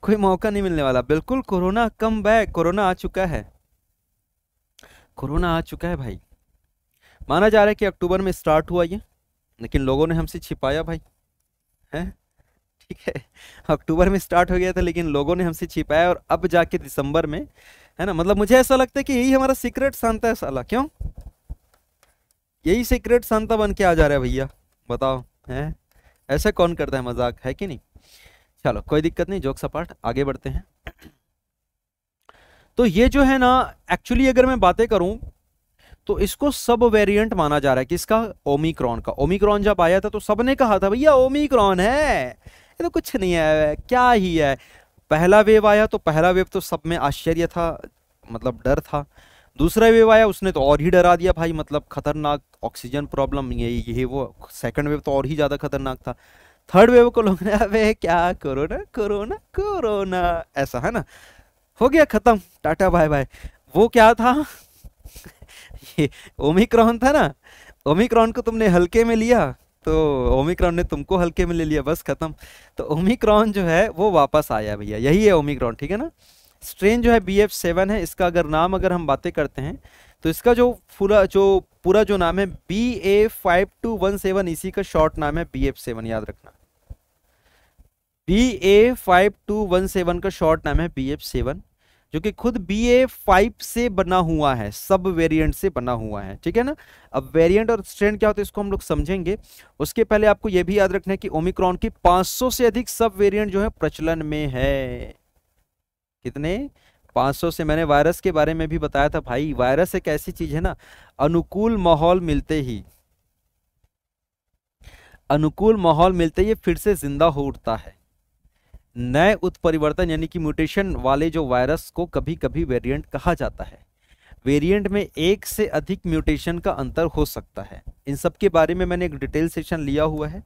S1: कोई मौका नहीं मिलने वाला बिल्कुल कोरोना कम बैक कोरोना आ चुका है कोरोना आ चुका है भाई माना जा रहा है कि अक्टूबर में स्टार्ट हुआ ये लेकिन लोगों ने हमसे छिपाया भाई है ठीक है अक्टूबर में स्टार्ट हो गया था लेकिन लोगों ने हमसे छिपाया और अब जाके दिसंबर में है ना मतलब मुझे ऐसा लगता है कि यही हमारा सीक्रेट सांता है साला क्यों यही सीक्रेट सांता बन के आ जा रहा है भैया बताओ हैं ऐसा कौन करता है मजाक है कि नहीं चलो कोई दिक्कत नहीं जोक सपाट आगे बढ़ते हैं तो ये जो है ना एक्चुअली अगर मैं बातें करूं तो इसको सब वेरिएंट माना जा रहा है किसका ओमिक्रॉन का ओमिक्रॉन जब आया था तो सबने कहा था भैया ओमिक्रॉन है ये तो कुछ नहीं है क्या ही है पहला वेव आया तो पहला वेव तो सब में आश्चर्य था मतलब डर था दूसरा वेव आया उसने तो और ही डरा दिया भाई मतलब खतरनाक ऑक्सीजन प्रॉब्लम ये ये वो सेकंड वेव तो और ही ज़्यादा खतरनाक था थर्ड वेव को लोग ने क्या कोरोना कोरोना कोरोना ऐसा है ना हो गया ख़त्म टाटा बाय बाय वो क्या था ये ओमिक्रॉन था ना ओमिक्रॉन को तुमने हल्के में लिया तो ओमिक्रॉन ने तुमको हल्के में ले लिया बस ख़त्म तो ओमिक्रॉन जो है वो वापस आया भैया यही है ओमिक्रॉन ठीक है ना स्ट्रेन जो है बी एफ सेवन है इसका अगर नाम अगर हम बातें करते हैं तो इसका जो पूरा जो पूरा जो नाम है B A five two one seven इसी का शॉर्ट नाम है बी एफ सेवन याद रखना B A five two one seven का शॉर्ट नाम है बी एफ सेवन जो कि खुद बी ए फाइव से बना हुआ है सब वेरिएंट से बना हुआ है ठीक है ना अब वेरिएंट और स्ट्रेन क्या होता है इसको हम लोग समझेंगे उसके पहले आपको यह भी याद रखना है कि ओमिक्रॉन की 500 से अधिक सब वेरिएंट जो है प्रचलन में है कितने 500 से मैंने वायरस के बारे में भी बताया था भाई वायरस एक ऐसी चीज है ना अनुकूल माहौल मिलते ही अनुकूल माहौल मिलते ही फिर से जिंदा हो उठता है नए उत्परिवर्तन यानी कि म्यूटेशन वाले जो वायरस को कभी कभी वेरिएंट कहा जाता है वेरिएंट में एक से अधिक म्यूटेशन का अंतर हो सकता है इन सब के बारे में मैंने एक डिटेल सेशन लिया हुआ है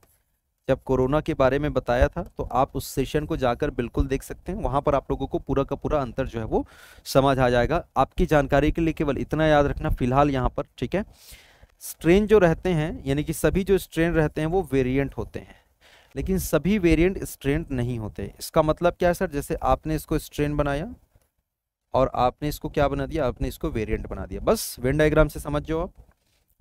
S1: जब कोरोना के बारे में बताया था तो आप उस सेशन को जाकर बिल्कुल देख सकते हैं वहाँ पर आप लोगों को पूरा का पूरा अंतर जो है वो समझ आ जाएगा आपकी जानकारी के लिए केवल इतना याद रखना फिलहाल यहाँ पर ठीक है स्ट्रेन जो रहते हैं यानी कि सभी जो स्ट्रेन रहते हैं वो वेरियंट होते हैं लेकिन सभी वेरियंट स्ट्रेन नहीं होते इसका मतलब क्या है सर जैसे आपने इसको स्ट्रेन बनाया और आपने इसको क्या बना दिया आपने इसको वेरिएंट बना दिया बस वेन डायग्राम से समझ जाओ आप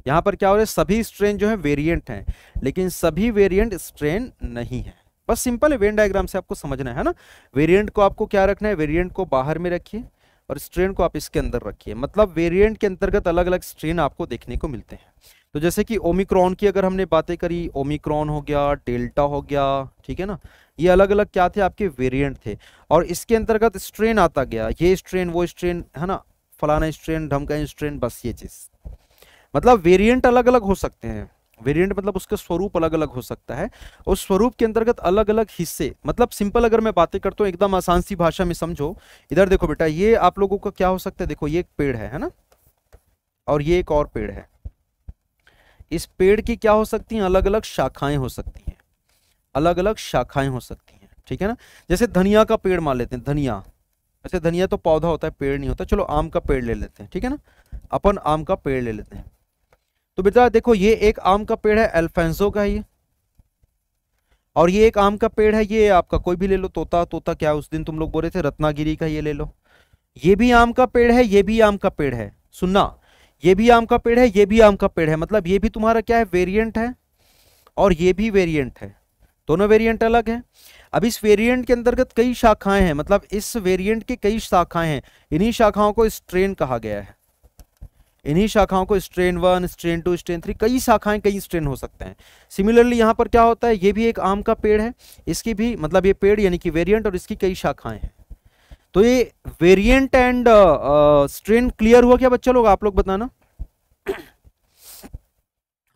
S1: यहाँ पर क्या हो रहा है सभी स्ट्रेन जो है वेरिएंट हैं लेकिन सभी वेरिएंट स्ट्रेन नहीं है बस सिंपल वेन डायग्राम से आपको समझना है ना वेरिएंट को आपको क्या रखना है वेरिएंट को बाहर में रखिए और स्ट्रेन को आप इसके अंदर रखिए मतलब वेरिएंट के अंतर्गत अलग अलग स्ट्रेन आपको देखने को मिलते हैं तो जैसे कि ओमिक्रॉन की अगर हमने बातें करी ओमिक्रॉन हो गया डेल्टा हो गया ठीक है ना ये अलग अलग क्या थे आपके वेरियंट थे और इसके अंतर्गत स्ट्रेन आता गया ये स्ट्रेन वो स्ट्रेन है ना फलाना स्ट्रेन ढमका स्ट्रेन बस ये चीज़ मतलब वेरिएंट अलग अलग हो सकते हैं वेरिएंट मतलब उसका स्वरूप अलग अलग हो सकता है और स्वरूप के अंतर्गत अलग अलग हिस्से मतलब सिंपल अगर मैं बातें करता हूँ एकदम आसान सी भाषा में समझो इधर देखो बेटा ये आप लोगों का क्या हो सकता है देखो ये एक पेड़ है है ना और ये एक और पेड़ है इस पेड़ की क्या हो सकती है अलग अलग शाखाएं हो सकती हैं अलग अलग शाखाएं हो सकती हैं ठीक है ना जैसे धनिया का पेड़ मान लेते हैं धनिया वैसे धनिया तो पौधा होता है पेड़ नहीं होता चलो आम का पेड़ ले लेते हैं ठीक है ना अपन आम का पेड़ ले लेते हैं तो बेटा देखो ये एक आम का पेड़ है एल्फेंसो का ये और ये एक आम का पेड़ है ये आपका कोई भी ले लो तोता तोता क्या उस दिन तुम लोग बोल रहे थे रत्नागिरी का ये ले लो ये भी आम का पेड़ है ये भी आम का पेड़ है सुनना ये भी आम का पेड़ है ये भी आम का पेड़ है मतलब ये भी तुम्हारा क्या है वेरियंट है और ये भी वेरियंट है दोनों वेरियंट अलग है अब इस वेरिएंट के अंतर्गत कई शाखाएं हैं मतलब इस वेरिएंट के कई शाखाएं हैं इन्हीं शाखाओं को स्ट्रेन कहा गया है इन्हीं शाखाओं को strain one strain two strain three कई शाखाएं कई स्ट्रेन हो सकते हैं सिमिलरली यहाँ पर क्या होता है ये भी एक आम का पेड़ है इसकी भी मतलब ये पेड़ यानी कि वेरियंट और इसकी कई शाखाएं हैं तो ये वेरियंट एंड स्ट्रेन क्लियर हुआ क्या बच्चा लोग आप लोग बताना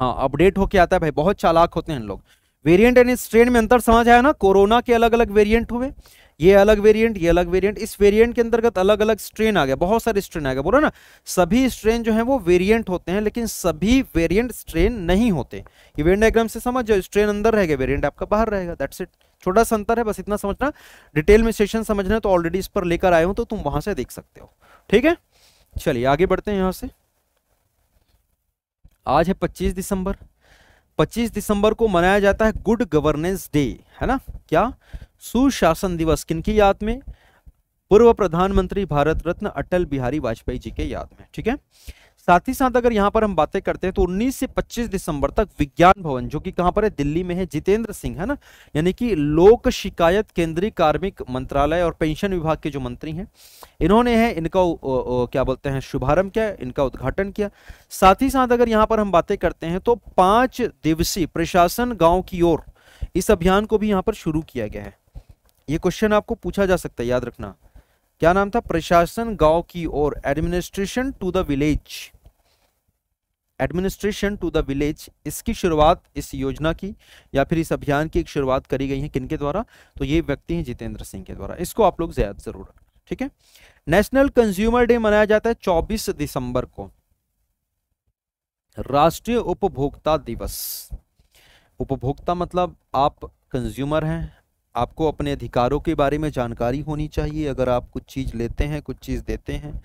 S1: हाँ अपडेट होके आता है भाई बहुत चालाक होते हैं इन लोग वेरिएंट एंड स्ट्रेन में अंतर समझ आया ना कोरोना के अलग अलग वेरिएंट हुए ये अलग वेरिएंट ये अलग वेरिएंट इस वेरिएंट के अंतर्गत अलग अलग स्ट्रेन आ गया बहुत सारे स्ट्रेन आ गया बोलो ना सभी स्ट्रेन जो है वो वेरिएंट होते हैं लेकिन सभी वेरिएंट स्ट्रेन नहीं होते ये वेरिएंट डायग्राम से समझ जाओ स्ट्रेन अंदर रहेगा वेरियंट आपका बाहर रहेगा दैट्स इट छोटा सा अंतर है बस इतना समझना डिटेल में सेशन समझना तो ऑलरेडी इस पर लेकर आए हो तो तुम वहां से देख सकते हो ठीक है चलिए आगे बढ़ते हैं यहाँ से आज है पच्चीस दिसंबर 25 दिसंबर को मनाया जाता है गुड गवर्नेंस डे है ना क्या सुशासन दिवस किनकी याद में पूर्व प्रधानमंत्री भारत रत्न अटल बिहारी वाजपेयी जी के याद में ठीक है साथ ही साथ अगर यहाँ पर हम बातें करते हैं तो 19 से 25 दिसंबर तक विज्ञान भवन जो कि कहाँ पर है दिल्ली में है जितेंद्र सिंह है ना यानी कि लोक शिकायत केंद्रीय कार्मिक मंत्रालय और पेंशन विभाग के जो मंत्री हैं इन्होंने है इनका ओ, ओ, क्या बोलते हैं शुभारंभ किया इनका उद्घाटन किया साथ ही साथ अगर यहाँ पर हम बातें करते हैं तो पांच दिवसीय प्रशासन गाँव की ओर इस अभियान को भी यहाँ पर शुरू किया गया है ये क्वेश्चन आपको पूछा जा सकता है याद रखना क्या नाम था प्रशासन गांव की ओर administration to the village administration to the village इसकी शुरुआत इस योजना की या फिर इस अभियान की एक शुरुआत करी गई है किनके द्वारा तो ये व्यक्ति हैं जितेंद्र सिंह के द्वारा इसको आप लोग ज्यादा जरूर ठीक है नेशनल कंज्यूमर डे मनाया जाता है 24 दिसंबर को राष्ट्रीय उपभोक्ता दिवस उपभोक्ता मतलब आप कंज्यूमर हैं आपको अपने अधिकारों के बारे में जानकारी होनी चाहिए अगर आप कुछ चीज़ लेते हैं कुछ चीज़ देते हैं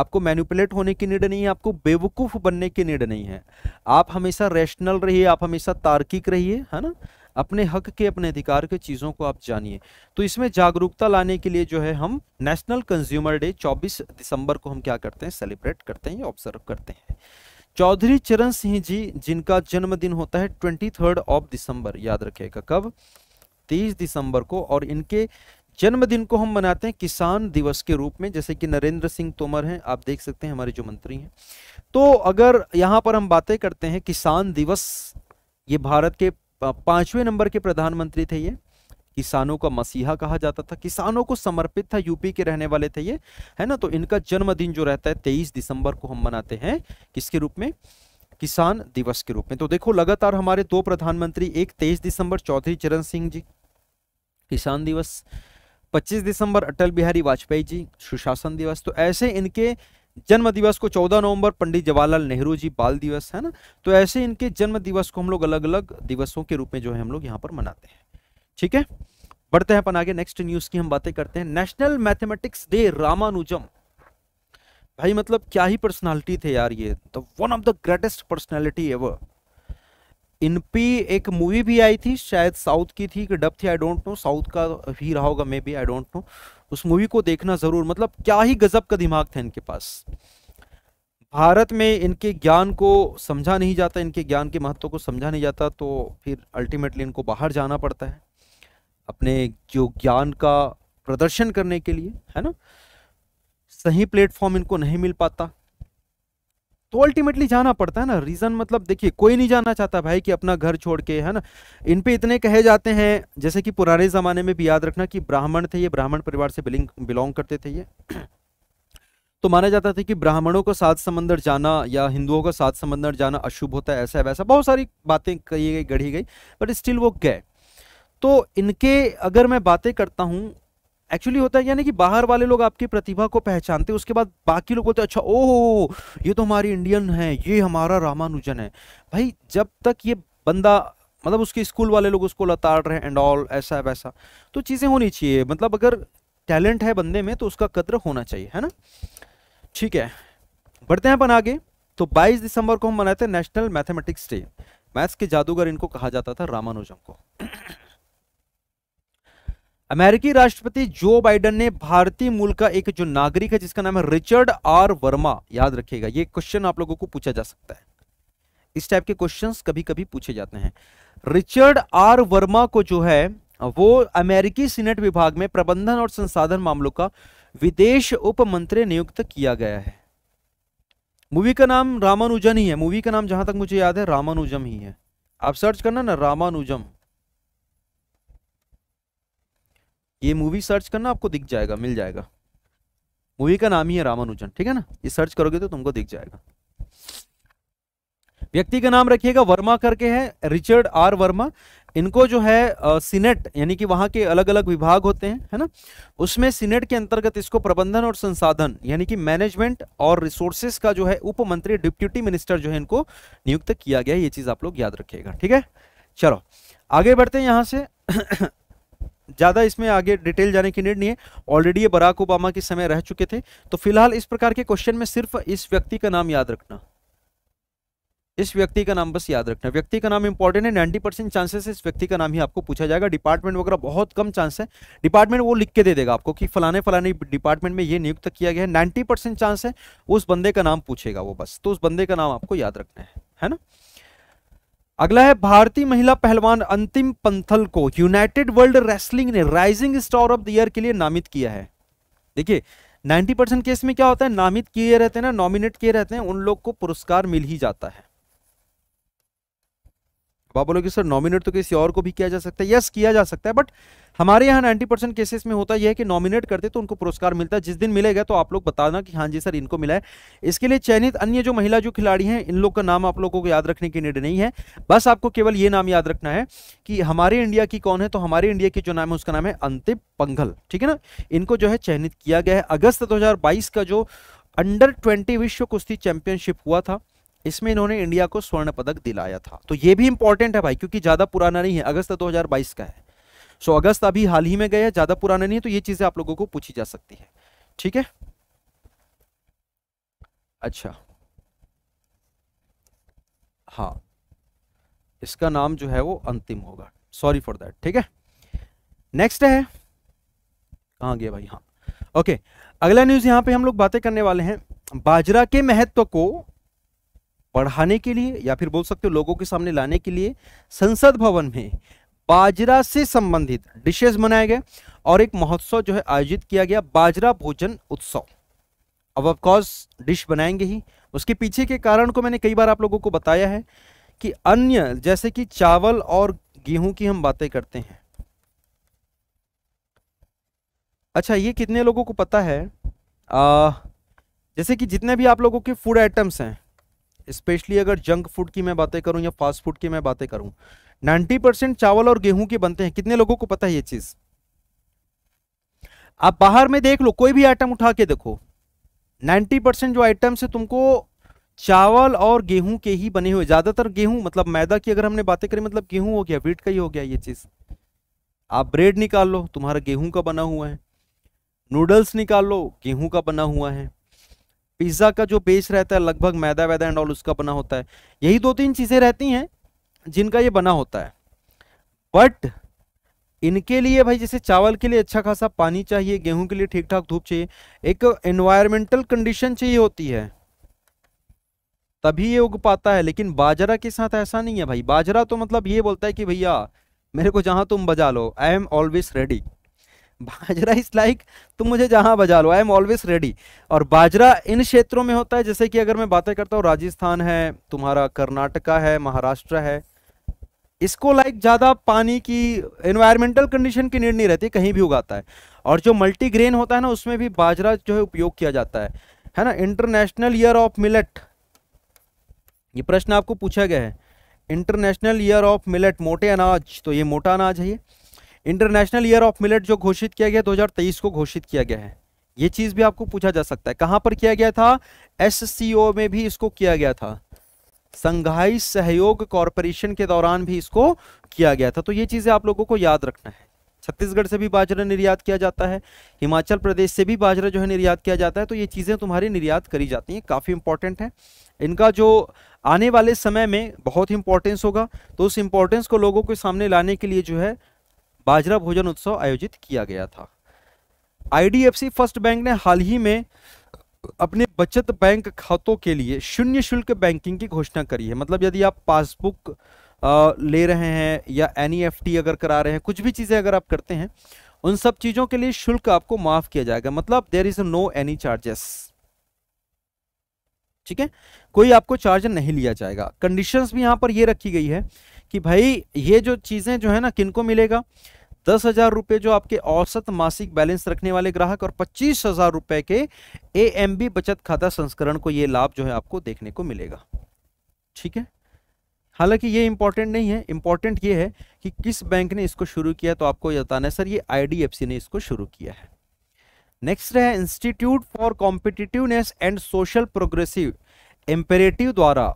S1: आपको मैनिपुलेट होने की निर्णय नहीं है आपको बेवकूफ़ बनने की निर्णय नहीं है आप हमेशा रैशनल रहिए आप हमेशा तार्किक रहिए है ना अपने हक के अपने अधिकार के चीज़ों को आप जानिए तो इसमें जागरूकता लाने के लिए जो है हम नेशनल कंज्यूमर डे 24 दिसंबर को हम क्या करते हैं सेलिब्रेट करते हैं ऑब्जर्व करते हैं चौधरी चरण सिंह जी जिनका जन्मदिन होता है ट्वेंटी थर्ड ऑफ दिसंबर याद रखेगा कब तेईस दिसंबर को और इनके जन्मदिन को हम मनाते हैं किसान दिवस के रूप में जैसे कि नरेंद्र सिंह तोमर हैं आप देख सकते हैं हमारे जो मंत्री हैं तो अगर यहाँ पर हम बातें करते हैं किसान दिवस ये भारत के पांचवें नंबर के प्रधानमंत्री थे ये किसानों का मसीहा कहा जाता था किसानों को समर्पित था यूपी के रहने वाले थे ये है ना तो इनका जन्मदिन जो रहता है तेईस दिसंबर को हम मनाते हैं किसके रूप में किसान दिवस के रूप में तो देखो लगातार हमारे दो प्रधानमंत्री एक तेईस दिसंबर चौधरी चरण सिंह जी किसान दिवस 25 दिसंबर अटल बिहारी वाजपेयी जी सुशासन दिवस तो ऐसे इनके जन्म दिवस को 14 नवंबर पंडित जवाहरलाल नेहरू जी बाल दिवस है ना तो ऐसे इनके जन्म दिवस को हम लोग अलग अलग दिवसों के रूप में जो है हम लोग यहाँ पर मनाते हैं ठीक है बढ़ते हैं अपन आगे नेक्स्ट न्यूज की हम बातें करते हैं नेशनल मैथमेटिक्स डे रामानुजम भाई मतलब क्या ही पर्सनालिटी थे यार ये तो one of the greatest personality ever in एक मूवी भी आई थी शायद साउथ की थी कि डब थी आई डोंट नो साउथ का ही रहा होगा maybe I don't know उस मूवी को देखना ज़रूर मतलब क्या ही गज़ब का दिमाग था इनके पास भारत में इनके ज्ञान को समझा नहीं जाता इनके ज्ञान के महत्व को समझा नहीं जाता तो फिर अल्टीमेटली इनको बाहर जाना पड़ता है अपने जो ज्ञान का प्रदर्शन करने के लिए है ना सही प्लेटफॉर्म इनको नहीं मिल पाता तो अल्टीमेटली जाना पड़ता है ना रीज़न मतलब देखिए कोई नहीं जाना चाहता भाई कि अपना घर छोड़ के है ना इन पे इतने कहे जाते हैं जैसे कि पुराने ज़माने में भी याद रखना कि ब्राह्मण थे ये ब्राह्मण परिवार से बिलिंग बिलोंग करते थे ये तो माना जाता था कि ब्राह्मणों को सात समंदर जाना या हिंदुओं को सात समंदर जाना अशुभ होता है ऐसा वैसा बहुत सारी बातें कही गई गढ़ी गई बट स्टिल वो गए तो इनके अगर मैं बातें करता हूँ एक्चुअली होता है यानी कि बाहर वाले लोग आपकी प्रतिभा को पहचानते उसके बाद बाकी लोग बोलते अच्छा ओह ये तो हमारी इंडियन है ये हमारा रामानुजन है भाई जब तक ये बंदा मतलब उसके स्कूल वाले लोग उसको लताड़ रहे हैं एंड ऑल ऐसा वैसा तो चीज़ें होनी चाहिए मतलब अगर टैलेंट है बंदे में तो उसका कद्र होना चाहिए है ना ठीक है बढ़ते हैं अपन आगे तो 22 दिसंबर को हम मनाते हैं नेशनल मैथमेटिक्स डे मैथ्स के जादूगर इनको कहा जाता था रामानुजम को अमेरिकी राष्ट्रपति जो बाइडन ने भारतीय मूल का एक जो नागरिक है जिसका नाम है रिचर्ड आर वर्मा याद रखिएगा ये क्वेश्चन आप लोगों को पूछा जा सकता है इस टाइप के क्वेश्चंस कभी कभी पूछे जाते हैं रिचर्ड आर वर्मा को जो है वो अमेरिकी सीनेट विभाग में प्रबंधन और संसाधन मामलों का विदेश उप मंत्री नियुक्त किया गया है मूवी का नाम रामानुजन ही है मूवी का नाम जहां तक मुझे याद है रामानुजम ही है आप सर्च करना ना रामानुजम ये मूवी सर्च करना आपको दिख जाएगा मिल जाएगा मूवी का नाम ही है रामानुजन ठीक है ना ये सर्च करोगे तो तुमको दिख जाएगा व्यक्ति का नाम रखिएगा वर्मा करके है रिचर्ड आर वर्मा इनको जो है आ, सीनेट यानी कि वहां के अलग अलग विभाग होते हैं है ना उसमें सीनेट के अंतर्गत इसको प्रबंधन और संसाधन यानी कि मैनेजमेंट और रिसोर्सेस का जो है उप मंत्री डिप्यूटी मिनिस्टर जो है इनको नियुक्त किया गया ये चीज़ आप लोग याद रखिएगा ठीक है चलो आगे बढ़ते हैं यहाँ से ज़्यादा इसमें आगे डिटेल जाने की नीड नहीं है ऑलरेडी ये बराक ओबामा के समय रह चुके थे तो फिलहाल इस प्रकार के क्वेश्चन में सिर्फ इस व्यक्ति का नाम याद रखना इस व्यक्ति का नाम बस याद रखना व्यक्ति का नाम इंपॉर्टेंट है नाइन्टी परसेंट चांसेस इस व्यक्ति का नाम ही आपको पूछा जाएगा डिपार्टमेंट वगैरह बहुत कम चांस है डिपार्टमेंट वो लिख के दे देगा आपको कि फलाने फलाने डिपार्टमेंट में ये नियुक्त किया गया है नाइन्टी परसेंट चांस है उस बंदे का नाम पूछेगा वो बस तो उस बंदे का नाम आपको याद रखना है है ना अगला है भारतीय महिला पहलवान अंतिम पंथल को यूनाइटेड वर्ल्ड रेसलिंग ने rising star of the year के लिए नामित किया है देखिए 90 परसेंट केस में क्या होता है नामित किए रहते हैं ना नॉमिनेट किए रहते हैं उन लोग को पुरस्कार मिल ही जाता है आप बोलोगे सर नॉमिनेट तो किसी और को भी किया जा सकता है यस किया जा सकता है बट हमारे यहाँ नाइन्टी परसेंट केसेस में होता यह है कि नॉमिनेट करते तो उनको पुरस्कार मिलता है जिस दिन मिलेगा तो आप लोग बताना कि हाँ जी सर इनको मिला है इसके लिए चयनित अन्य जो महिला जो खिलाड़ी हैं इन लोग का नाम आप लोगों को याद रखने की निर्णय नहीं है बस आपको केवल ये नाम याद रखना है कि हमारे इंडिया की कौन है तो हमारे इंडिया की जो नाम है उसका नाम है अंतिम पंघल ठीक है ना इनको जो है चयनित किया गया है अगस्त दो का जो अंडर ट्वेंटी विश्व कुश्ती चैंपियनशिप हुआ था इसमें इन्होंने इंडिया को स्वर्ण पदक दिलाया था तो ये भी इंपॉर्टेंट है भाई क्योंकि ज़्यादा पुराना नहीं है अगस्त 2022 का है सो अगस्त अभी हाल ही में गया ज़्यादा पुराना नहीं है तो ये चीज़ें आप लोगों को पूछी जा सकती है ठीक है अच्छा हाँ इसका नाम जो है वो अंतिम होगा सॉरी फॉर दैट ठीक है नेक्स्ट है कहा गया भाई हाँ ओके अगला न्यूज़ यहां पे हम लोग बातें करने वाले हैं बाजरा के महत्व को पढ़ाने के लिए या फिर बोल सकते हो लोगों के सामने लाने के लिए संसद भवन में बाजरा से संबंधित डिशेज बनाए गए और एक महोत्सव जो है आयोजित किया गया बाजरा भोजन उत्सव अब ऑफकोर्स डिश बनाएंगे ही उसके पीछे के कारण को मैंने कई बार आप लोगों को बताया है कि अन्य जैसे कि चावल और गेहूं की हम बातें करते हैं अच्छा ये कितने लोगों को पता है आ, जैसे कि जितने भी आप लोगों के फूड आइटम्स हैं स्पेशली अगर जंक फूड की मैं बातें करूँ या फास्ट फूड की मैं बातें करूँ नाइन्टी परसेंट चावल और गेहूं के बनते हैं कितने लोगों को पता है ये चीज आप बाहर में देख लो कोई भी आइटम उठा के देखो नाइन्टी परसेंट जो आइटम्स है तुमको चावल और गेहूं के ही बने हुए ज्यादातर गेहूं मतलब मैदा की अगर हमने बातें करें मतलब गेहूं हो गया वीट का ही हो गया ये चीज आप ब्रेड निकाल लो तुम्हारा गेहूं का बना हुआ है नूडल्स निकाल लो गेहूं का बना हुआ है पिज्ज़ा का जो बेस रहता है लगभग मैदा वैदा एंड ऑल उसका बना होता है यही दो तीन चीज़ें रहती हैं जिनका ये बना होता है बट इनके लिए भाई जैसे चावल के लिए अच्छा खासा पानी चाहिए गेहूं के लिए ठीक ठाक धूप चाहिए एक एनवायरमेंटल कंडीशन चाहिए होती है तभी ये उग पाता है लेकिन बाजरा के साथ ऐसा नहीं है भाई बाजरा तो मतलब ये बोलता है कि भैया मेरे को जहां तुम बजा लो I am always ready bajra is like तुम मुझे जहां बजा लो आई एम ऑलवेज रेडी और बाजरा इन क्षेत्रों में होता है जैसे कि अगर मैं बातें करता हूँ राजस्थान है तुम्हारा कर्नाटका है महाराष्ट्र है इसको लाइक ज़्यादा पानी की एनवायरमेंटल कंडीशन की नीड नहीं रहती कहीं भी उगाता है और जो मल्टीग्रेन होता है ना उसमें भी बाजरा जो है उपयोग किया जाता है है ना इंटरनेशनल ईयर ऑफ मिलेट ये प्रश्न आपको पूछा गया है इंटरनेशनल ईयर ऑफ मिलेट मोटे अनाज तो ये मोटा अनाज है ये इंटरनेशनल ईयर ऑफ मिलेट जो घोषित किया गया 2023 को घोषित किया गया है ये चीज भी आपको पूछा जा सकता है कहां पर किया गया था एस में भी इसको किया गया था संघाई सहयोग कॉरपोरेशन के दौरान भी इसको किया गया था तो ये चीजें आप लोगों को याद रखना है छत्तीसगढ़ से भी बाजरा निर्यात किया जाता है हिमाचल प्रदेश से भी बाजरा जो है निर्यात किया जाता है तो ये चीज़ें तुम्हारी निर्यात करी जाती हैं काफ़ी इंपॉर्टेंट है इनका जो आने वाले समय में बहुत इंपॉर्टेंस होगा तो उस इंपॉर्टेंस को लोगों के सामने लाने के लिए जो है बाजरा भोजन उत्सव आयोजित किया गया था आईडीएफसी फर्स्ट बैंक ने हाल ही में अपने बचत बैंक खातों के लिए शून्य शुल्क बैंकिंग की घोषणा करी है मतलब यदि आप पासबुक ले रहे हैं या एन e अगर करा रहे हैं कुछ भी चीज़ें अगर आप करते हैं उन सब चीज़ों के लिए शुल्क आपको माफ़ किया जाएगा मतलब there is no any charges ठीक है कोई आपको चार्ज नहीं लिया जाएगा कंडीशंस भी यहां पर ये रखी गई है कि भाई ये जो चीज़ें जो है ना किनको मिलेगा दस हजार रुपए जो आपके औसत मासिक बैलेंस रखने वाले ग्राहक और पच्चीस हजार रुपए के ए बचत खाता संस्करण को यह लाभ जो है आपको देखने को मिलेगा ठीक है हालांकि ये इंपॉर्टेंट नहीं है इंपॉर्टेंट ये है कि किस बैंक ने इसको शुरू किया तो आपको ये बताना है सर ये आई ने इसको शुरू किया है नेक्स्ट है institute for competitiveness and social progressive imperative द्वारा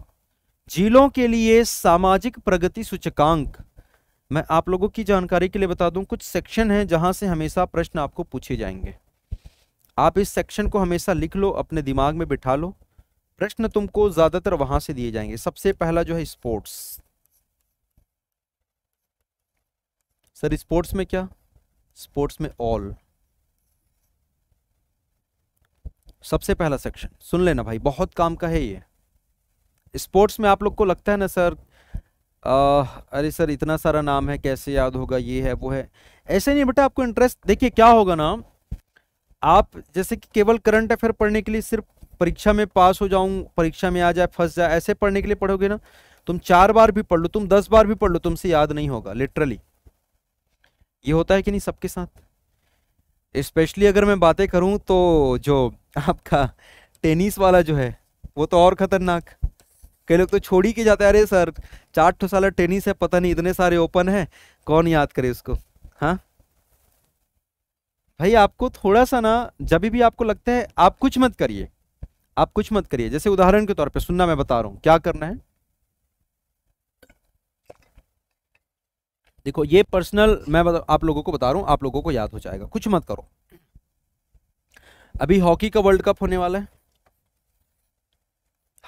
S1: जिलों के लिए सामाजिक प्रगति सूचकांक मैं आप लोगों की जानकारी के लिए बता दूं कुछ सेक्शन हैं जहां से हमेशा प्रश्न आपको पूछे जाएंगे आप इस सेक्शन को हमेशा लिख लो अपने दिमाग में बिठा लो प्रश्न तुमको ज़्यादातर वहां से दिए जाएंगे सबसे पहला जो है स्पोर्ट्स सर स्पोर्ट्स में क्या स्पोर्ट्स में ऑल सबसे पहला सेक्शन सुन लेना भाई बहुत काम का है ये स्पोर्ट्स में आप लोग को लगता है ना सर अरे सर इतना सारा नाम है कैसे याद होगा ये है वो है ऐसे नहीं बेटा आपको इंटरेस्ट देखिए क्या होगा ना आप जैसे कि केवल करंट अफेयर पढ़ने के लिए सिर्फ परीक्षा में पास हो जाऊं परीक्षा में आ जाए फंस जाए ऐसे पढ़ने के लिए पढ़ोगे ना तुम चार बार भी पढ़ लो तुम दस बार भी पढ़ लो तुमसे याद नहीं होगा लिटरली ये होता है कि नहीं सबके साथ स्पेशली अगर मैं बातें करूं तो जो आपका टेनिस वाला जो है वो तो और खतरनाक कई लोग तो छोड़ ही के जाते हैं अरे सर चार ठो साल टेनिस है पता नहीं इतने सारे ओपन है कौन याद करे उसको हाँ भाई आपको थोड़ा सा ना जब भी आपको लगता है आप कुछ मत करिए आप कुछ मत करिए जैसे उदाहरण के तौर पे सुनना मैं बता रहा हूं क्या करना है देखो ये पर्सनल मैं आप लोगों को बता रहा हूं आप लोगों को याद हो जाएगा कुछ मत करो अभी हॉकी का वर्ल्ड कप होने वाला है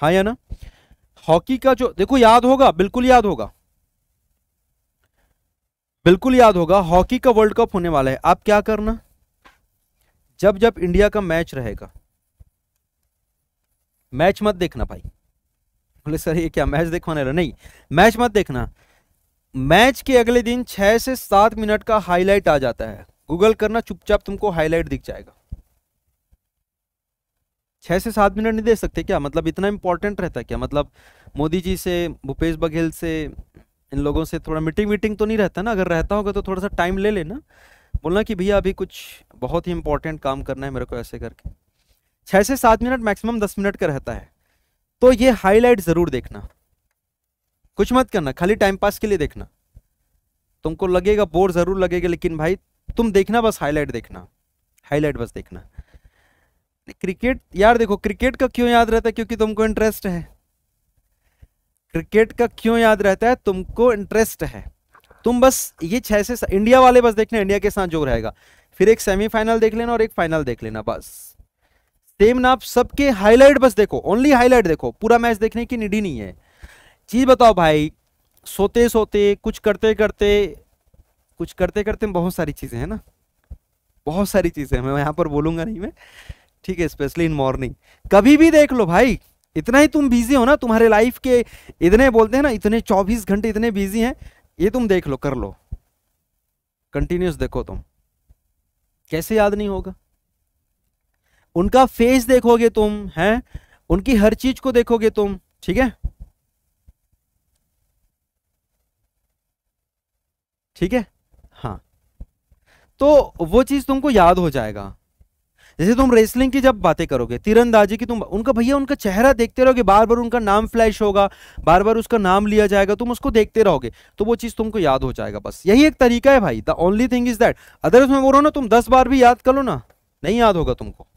S1: हाँ या ना हॉकी का जो देखो याद होगा बिल्कुल याद होगा बिल्कुल याद होगा हॉकी का वर्ल्ड कप होने वाला है आप क्या करना जब जब इंडिया का मैच रहेगा मैच मत देखना भाई बोले सर ये क्या मैच देखवाने रहा नहीं मैच मत देखना मैच के अगले दिन छह से सात मिनट का हाईलाइट आ जाता है गूगल करना चुपचाप तुमको हाईलाइट दिख जाएगा छः से सात मिनट नहीं दे सकते क्या मतलब इतना इम्पोर्टेंट रहता है क्या मतलब मोदी जी से भूपेश बघेल से इन लोगों से थोड़ा मीटिंग वीटिंग तो नहीं रहता ना अगर रहता होगा तो थोड़ा सा टाइम ले लेना बोलना कि भैया अभी कुछ बहुत ही इंपॉर्टेंट काम करना है मेरे को ऐसे करके छः से सात मिनट मैक्सिमम दस मिनट का रहता है तो ये हाईलाइट ज़रूर देखना कुछ मत करना खाली टाइम पास के लिए देखना तुमको लगेगा बोर ज़रूर लगेगा लेकिन भाई तुम देखना बस हाईलाइट देखना हाईलाइट बस देखना क्रिकेट यार देखो क्रिकेट का क्यों याद रहता है क्योंकि तुमको इंटरेस्ट है क्रिकेट का क्यों याद रहता है तुमको इंटरेस्ट है तुम बस ये छह से इंडिया वाले बस देखना इंडिया के साथ जो रहेगा फिर एक सेमीफाइनल देख लेना और एक फाइनल देख लेना बस सेम ना आप सबके हाईलाइट बस देखो ओनली हाईलाइट देखो पूरा मैच देखने की निडी नहीं है चीज़ बताओ भाई सोते सोते कुछ करते करते कुछ करते करते बहुत सारी चीज़ें हैं ना बहुत सारी चीज़ें मैं यहां पर बोलूंगा नहीं मैं ठीक है स्पेशली इन मॉर्निंग कभी भी देख लो भाई इतना ही तुम बिजी हो ना तुम्हारे लाइफ के इतने बोलते हैं ना इतने चौबीस घंटे इतने बिजी हैं ये तुम देख लो कर लो कंटिन्यूस देखो तुम कैसे याद नहीं होगा उनका फेस देखोगे तुम हैं उनकी हर चीज को देखोगे तुम ठीक है ठीक है हाँ तो वो चीज तुमको याद हो जाएगा जैसे तुम रेसलिंग की जब बातें करोगे तीरंदाजी की तुम उनका भैया उनका चेहरा देखते रहोगे बार बार उनका नाम फ्लैश होगा बार बार उसका नाम लिया जाएगा तुम उसको देखते रहोगे तो वो चीज़ तुमको याद हो जाएगा बस यही एक तरीका है भाई the only thing is that other उसमें बोल रहा हूँ ना तुम दस बार भी याद कर लो ना नहीं याद होगा तुमको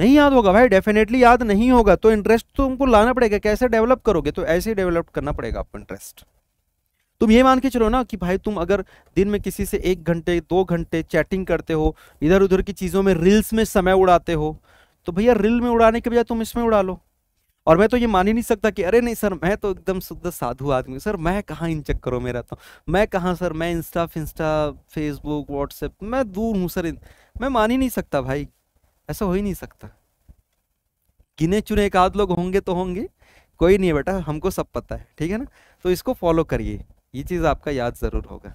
S1: नहीं याद होगा भाई डेफिनेटली याद नहीं होगा तो इंटरेस्ट तो तुमको लाना पड़ेगा कैसे डेवलप करोगे तो ऐसे ही डेवलप करना पड़ेगा आपको इंटरेस्ट तुम ये मान के चलो ना कि भाई तुम अगर दिन में किसी से एक घंटे दो घंटे चैटिंग करते हो इधर उधर की चीज़ों में रील्स में समय उड़ाते हो तो भैया रील में उड़ाने के बजाय तुम इसमें उड़ा लो और मैं तो ये मान ही नहीं सकता कि अरे नहीं सर मैं तो एकदम शुद्ध साधु आदमी हूँ सर मैं कहाँ इन चक्करों में रहता हूँ मैं कहाँ सर मैं इंस्टा फिंस्टा फेसबुक व्हाट्सएप मैं दूर हूँ सर मैं मान ही नहीं सकता भाई ऐसा हो ही नहीं सकता गिने चुने एक आध लोग होंगे तो होंगे कोई नहीं है बेटा हमको सब पता है ठीक है ना तो इसको फॉलो करिए ये चीज़ आपका याद ज़रूर होगा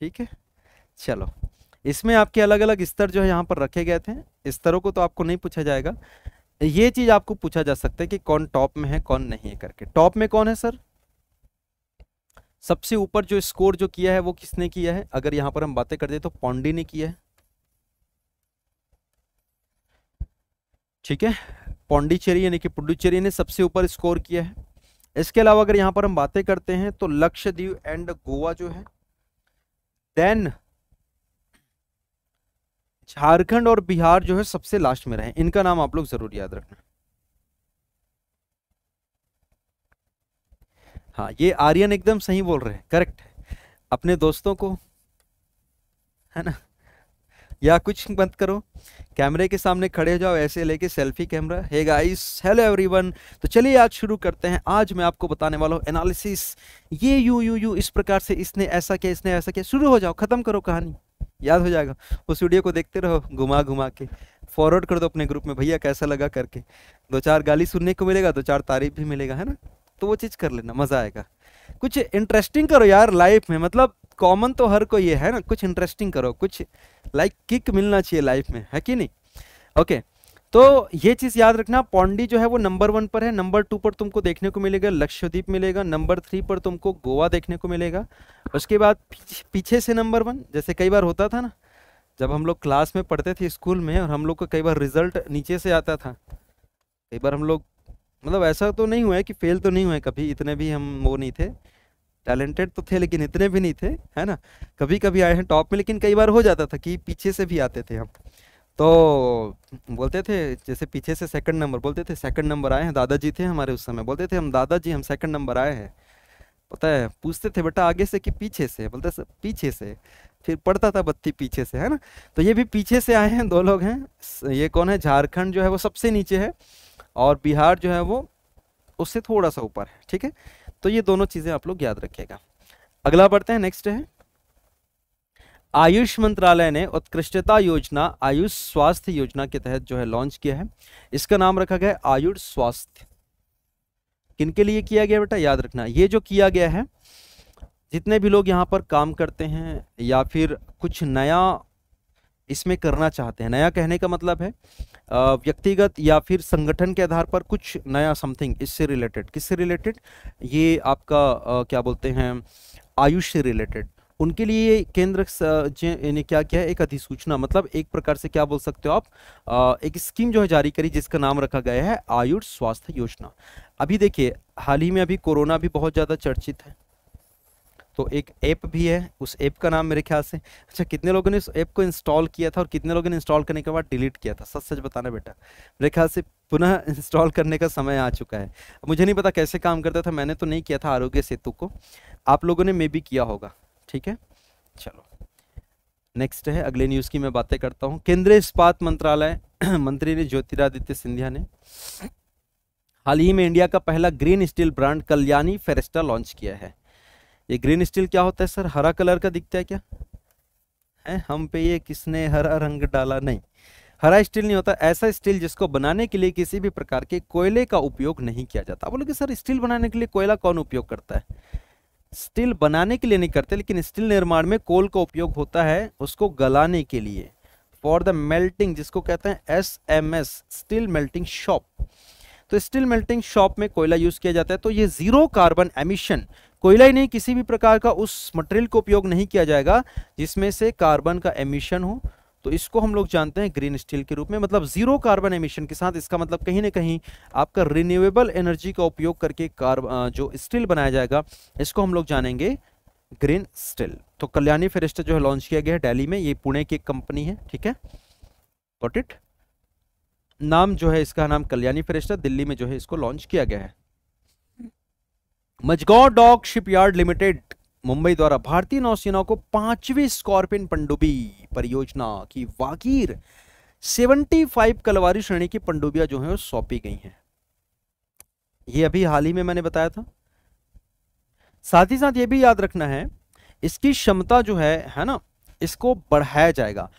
S1: ठीक है चलो इसमें आपके अलग अलग स्तर जो है यहाँ पर रखे गए थे स्तरों को तो आपको नहीं पूछा जाएगा ये चीज़ आपको पूछा जा सकता है कि कौन टॉप में है कौन नहीं है करके टॉप में कौन है सर सबसे ऊपर जो स्कोर जो किया है वो किसने किया है अगर यहाँ पर हम बातें कर दे तो पौंडी ने किया है ठीक है पौंडीचेरी यानी कि पुडुचेरी ने सबसे ऊपर स्कोर किया है इसके अलावा अगर यहाँ पर हम बातें करते हैं तो लक्षद्वीप एंड गोवा जो है देन झारखंड और बिहार जो है सबसे लास्ट में रहे इनका नाम आप लोग जरूर याद रखना हाँ ये आर्यन एकदम सही बोल रहे हैं करेक्ट अपने दोस्तों को है ना या कुछ मत करो कैमरे के सामने खड़े हो जाओ ऐसे लेके selfie camera hey guys hello everyone तो चलिए आज शुरू करते हैं आज मैं आपको बताने वाला हूँ एनालिसिस ये यू यू यू इस प्रकार से इसने ऐसा किया इसने ऐसा किया शुरू हो जाओ ख़त्म करो कहानी याद हो जाएगा उस वीडियो को देखते रहो घुमा घुमा के फॉरवर्ड कर दो अपने ग्रुप में भैया कैसा लगा करके दो चार गाली सुनने को मिलेगा दो चार तारीफ भी मिलेगा है ना तो वो चीज़ कर लेना मज़ा आएगा कुछ इंटरेस्टिंग करो यार लाइफ में मतलब कॉमन तो हर कोई है ना कुछ इंटरेस्टिंग करो कुछ लाइक like, किक मिलना चाहिए लाइफ में है कि नहीं ओके okay, तो ये चीज़ याद रखना पौंडी जो है वो नंबर वन पर है नंबर टू पर तुमको देखने को मिलेगा लक्षद्वीप मिलेगा नंबर थ्री पर तुमको गोवा देखने को मिलेगा उसके बाद पीछे से नंबर वन जैसे कई बार होता था ना जब हम लोग क्लास में पढ़ते थे स्कूल में और हम लोग का कई बार रिजल्ट नीचे से आता था कई बार हम लोग मतलब ऐसा तो नहीं हुआ है कि फेल तो नहीं हुए कभी इतने भी हम वो नहीं थे टैलेंटेड तो थे लेकिन इतने भी नहीं थे है ना कभी कभी आए हैं टॉप में लेकिन कई बार हो जाता था कि पीछे से भी आते थे हम तो बोलते थे जैसे पीछे से सेकंड नंबर बोलते थे सेकंड नंबर आए हैं दादाजी थे हमारे उस समय बोलते थे हम दादाजी हम सेकंड नंबर आए हैं पता है पूछते थे बेटा आगे से कि पीछे से बोलते से पीछे से फिर पढ़ता था बत्ती पीछे से है ना तो ये भी पीछे से आए हैं दो लोग हैं ये कौन है झारखंड जो है वो सबसे नीचे है और बिहार जो है वो उससे थोड़ा सा ऊपर है ठीक है तो ये दोनों चीज़ें आप लोग याद रखिएगा अगला पढ़ते हैं नेक्स्ट है आयुष मंत्रालय ने उत्कृष्टता योजना आयुष स्वास्थ्य योजना के तहत जो है लॉन्च किया है इसका नाम रखा गया है आयुष स्वास्थ्य किन के लिए किया गया बेटा याद रखना ये जो किया गया है जितने भी लोग यहाँ पर काम करते हैं या फिर कुछ नया इसमें करना चाहते हैं नया कहने का मतलब है व्यक्तिगत या फिर संगठन के आधार पर कुछ नया समथिंग इससे रिलेटेड किससे रिलेटेड ये आपका क्या बोलते हैं आयुष से रिलेटेड उनके लिए केंद्र ने क्या किया है एक अधिसूचना मतलब एक प्रकार से क्या बोल सकते हो आप एक स्कीम जो है जारी करी जिसका नाम रखा गया है आयुष स्वास्थ्य योजना अभी देखिए हाल ही में अभी कोरोना भी बहुत ज़्यादा चर्चित है तो एक ऐप भी है उस ऐप का नाम मेरे ख्याल से अच्छा कितने लोगों ने उस ऐप को इंस्टॉल किया था और कितने लोगों ने इंस्टॉल करने के बाद डिलीट किया था सच सच बताना बेटा मेरे ख्याल से पुनः इंस्टॉल करने का समय आ चुका है मुझे नहीं पता कैसे काम करता था मैंने तो नहीं किया था आरोग्य सेतु को आप लोगों ने मे भी किया होगा ठीक है चलो नेक्स्ट है अगले न्यूज़ की मैं बातें करता हूँ केंद्रीय इस्पात मंत्रालय मंत्री ने ज्योतिरादित्य सिंधिया ने हाल ही में इंडिया का पहला green steel brand Kalyani Ferresta launch किया है ये ग्रीन स्टील क्या होता है सर हरा कलर का दिखता है क्या है हम पे ये किसने हरा रंग डाला नहीं हरा स्टील नहीं होता ऐसा स्टील जिसको बनाने के लिए किसी भी प्रकार के कोयले का उपयोग नहीं किया जाता बोलो कि सर स्टील बनाने के लिए कोयला कौन उपयोग करता है स्टील बनाने के लिए नहीं करते लेकिन स्टील निर्माण में कोल का उपयोग होता है उसको गलाने के लिए फॉर द मेल्टिंग जिसको कहते हैं S M S steel melting shop तो स्टील मेल्टिंग शॉप में कोयला यूज किया जाता है तो ये जीरो कार्बन एमिशन कोयला ही नहीं किसी भी प्रकार का उस मटेरियल का उपयोग नहीं किया जाएगा जिसमें से कार्बन का एमिशन हो तो इसको हम लोग जानते हैं ग्रीन स्टील के रूप में मतलब जीरो कार्बन एमिशन के साथ इसका मतलब कहीं ना कहीं आपका रिन्यूएबल एनर्जी का उपयोग करके कार्ब जो स्टील बनाया जाएगा इसको हम लोग जानेंगे ग्रीन स्टील तो कल्याणी फेरिस्टर जो है लॉन्च किया गया है डेली में ये पुणे की एक कंपनी है ठीक है गॉट इट नाम जो है इसका नाम कल्याणी फेरिस्टर दिल्ली में जो है इसको लॉन्च किया गया है Mazagon dock shipyard limited Mumbai द्वारा भारतीय नौसेना को पांचवी स्कॉर्पियन पंडुबी परियोजना की वाकिर 75 कलवारी श्रेणी की पंडुबियां जो हैं वो सौंपी गई हैं ये अभी हाल ही में मैंने बताया था साथ ही साथ ये भी याद रखना है इसकी क्षमता जो है है ना इसको बढ़ाया जाएगा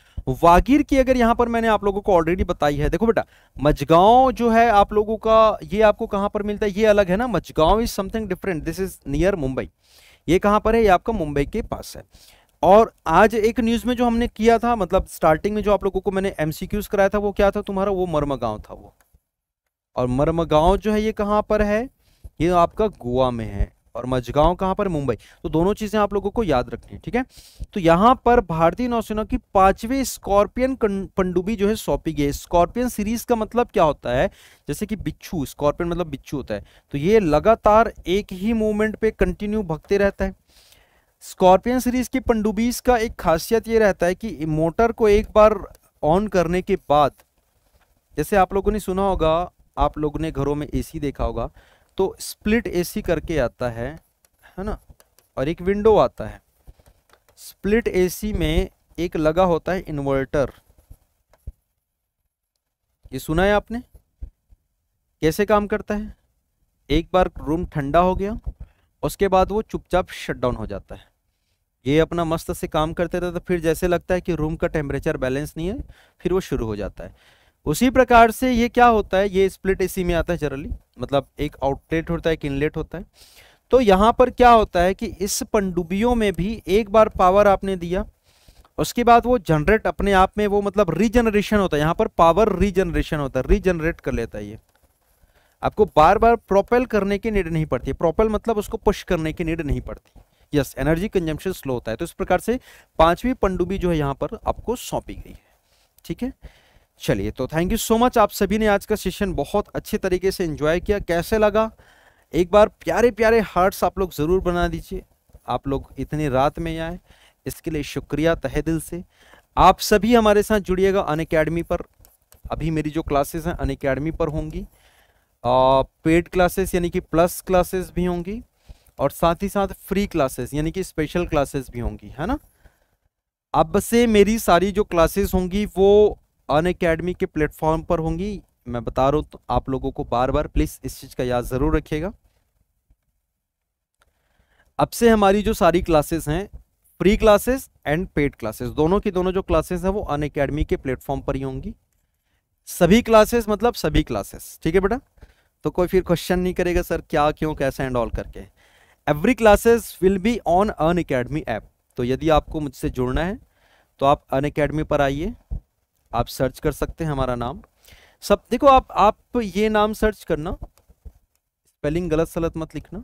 S1: वागीर की अगर यहाँ पर मैंने आप लोगों को ऑलरेडी बताई है देखो बेटा मजगांव जो है आप लोगों का ये आपको कहां पर मिलता है ये अलग है ना Mazagon is something different this is near Mumbai ये कहाँ पर है ये आपका मुंबई के पास है और आज एक न्यूज़ में जो हमने किया था मतलब स्टार्टिंग में जो आप लोगों को मैंने एम कराया था वो क्या था तुम्हारा वो मर्मगांव था वो और मर्मगांव जो है ये कहाँ पर है ये आपका गोवा में है और मझगांव कहां पर मुंबई तो दोनों चीजें आप लोगों को याद रखनी है ठीक है तो यहां पर भारतीय नौसेना की पांचवी स्कॉर्पियन पंडुबी जो है सौंपी गई स्कॉर्पियन सीरीज का मतलब क्या होता है जैसे कि बिच्छू स्कॉर्पियन मतलब बिच्छू होता है तो ये लगातार एक ही मूवमेंट पे कंटिन्यू भगते रहता है स्कॉर्पियन सीरीज की पंडुबीज का एक खासियत ये रहता है कि मोटर को एक बार ऑन करने के बाद जैसे आप लोगों ने सुना होगा आप लोगों ने घरों में एसी देखा होगा तो स्प्लिट एसी करके आता है है ना और एक विंडो आता है स्प्लिट एसी में एक लगा होता है इन्वर्टर ये सुना है आपने कैसे काम करता है एक बार रूम ठंडा हो गया उसके बाद वो चुपचाप शटडाउन हो जाता है ये अपना मस्त से काम करते रहता फिर जैसे लगता है कि रूम का टेम्परेचर बैलेंस नहीं है फिर वो शुरू हो जाता है उसी प्रकार से ये क्या होता है ये स्प्लिट इसी में आता है जनरली मतलब एक आउटलेट होता है एक इनलेट होता है तो यहाँ पर क्या होता है कि इस पंडुबियों में भी एक बार पावर आपने दिया उसके बाद वो जनरेट अपने आप में वो मतलब रीजनरेशन होता है यहाँ पर पावर रीजनरेशन होता है रीजनरेट कर लेता है ये आपको बार बार प्रोपेल करने की नीड नहीं पड़ती प्रोपेल मतलब उसको पुश करने की नीड नहीं पड़ती यस एनर्जी कंजम्पशन स्लो होता है तो इस प्रकार से पांचवी पंडुबी जो है यहाँ पर आपको सौंपी गई है ठीक है चलिए तो थैंक यू सो मच आप सभी ने आज का सेशन बहुत अच्छे तरीके से एंजॉय किया कैसे लगा एक बार प्यारे प्यारे हार्ट्स आप लोग ज़रूर बना दीजिए आप लोग इतनी रात में आए इसके लिए शुक्रिया तहे दिल से आप सभी हमारे साथ जुड़िएगा अन अकेडमी पर अभी मेरी जो क्लासेस हैं अन अकेडमी पर होंगी पेड क्लासेस यानी कि प्लस क्लासेस भी होंगी और साथ ही साथ फ्री क्लासेस यानी कि स्पेशल क्लासेस भी होंगी है अब से मेरी सारी जो क्लासेस होंगी वो अन अकेडमी के प्लेटफॉर्म पर होंगी मैं बता रहा हूँ तो आप लोगों को बार बार प्लीज़ इस चीज़ का याद ज़रूर रखिएगा अब से हमारी जो सारी क्लासेस हैं free classes and paid classes दोनों की दोनों जो क्लासेस हैं वो अन अकेडमी के प्लेटफॉर्म पर ही होंगी सभी क्लासेस मतलब सभी क्लासेस ठीक है बेटा तो कोई फिर क्वेश्चन नहीं करेगा सर क्या क्यों कैसे एंड ऑल करके every classes will be on Unacademy app तो यदि आपको मुझसे जुड़ना है तो आप अन अकेडमी पर आइए आप सर्च कर सकते हैं हमारा नाम सब देखो आप आप ये नाम सर्च करना स्पेलिंग गलत सलत मत लिखना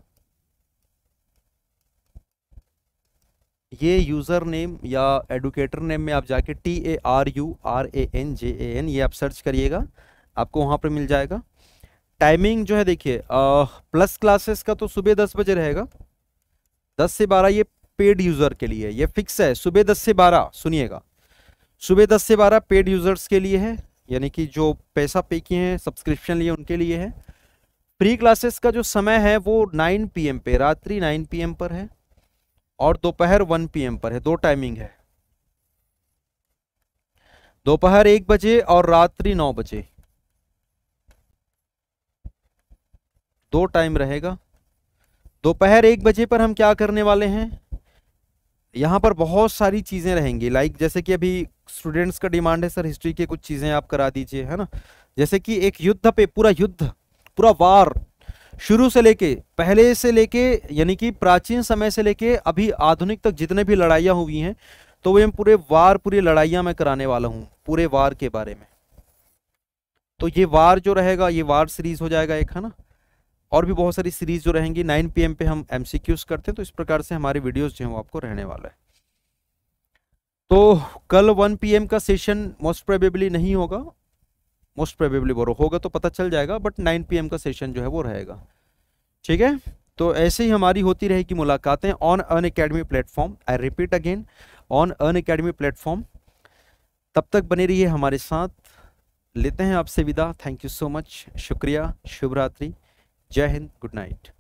S1: ये यूज़र नेम या एडुकेटर नेम में आप जाके T A R U N R A N J A N आप सर्च करिएगा आपको वहां पर मिल जाएगा टाइमिंग जो है देखिए प्लस क्लासेस का तो सुबह दस बजे रहेगा दस से बारह ये पेड यूज़र के लिए ये फिक्स है सुबह दस से बारह सुनिएगा सुबह दस से बारह पेड यूज़र्स के लिए है यानी कि जो पैसा पे किए हैं सब्सक्रिप्शन लिए उनके लिए है प्री क्लासेस का जो समय है वो नाइन पीएम पे रात्रि नाइन पीएम पर है और दोपहर वन पीएम पर है दो टाइमिंग है दोपहर एक बजे और रात्रि नौ बजे दो टाइम रहेगा दोपहर एक बजे पर हम क्या करने वाले हैं यहाँ पर बहुत सारी चीज़ें रहेंगी लाइक जैसे कि अभी स्टूडेंट्स का डिमांड है सर हिस्ट्री के कुछ चीज़ें आप करा दीजिए है ना जैसे कि एक युद्ध पे पूरा युद्ध पूरा वार शुरू से लेके पहले से लेके यानी कि प्राचीन समय से लेके अभी आधुनिक तक जितने भी लड़ाइयाँ हुई हैं तो वे पूरे वार पूरी लड़ाइयाँ मैं कराने वाला हूँ पूरे वार के बारे में तो ये वार जो रहेगा ये वार सीरीज हो जाएगा एक है ना और भी बहुत सारी सीरीज जो रहेंगी 9 पीएम पे हम एम करते हैं तो इस प्रकार से हमारे वीडियोज जो है वो आपको रहने वाला है तो कल 1 पीएम का सेशन मोस्ट प्रोबेबली नहीं होगा मोस्ट प्रोबेबली बोलो होगा तो पता चल जाएगा बट 9 पीएम का सेशन जो है वो रहेगा ठीक है तो ऐसे ही हमारी होती रहेगी मुलाकातें on Unacademy platform I repeat again on Unacademy platform तब तक बने रहिए हमारे साथ लेते हैं आपसे विदा थैंक यू सो मच शुक्रिया शुभ रात्रि जय हिंद गुड नाइट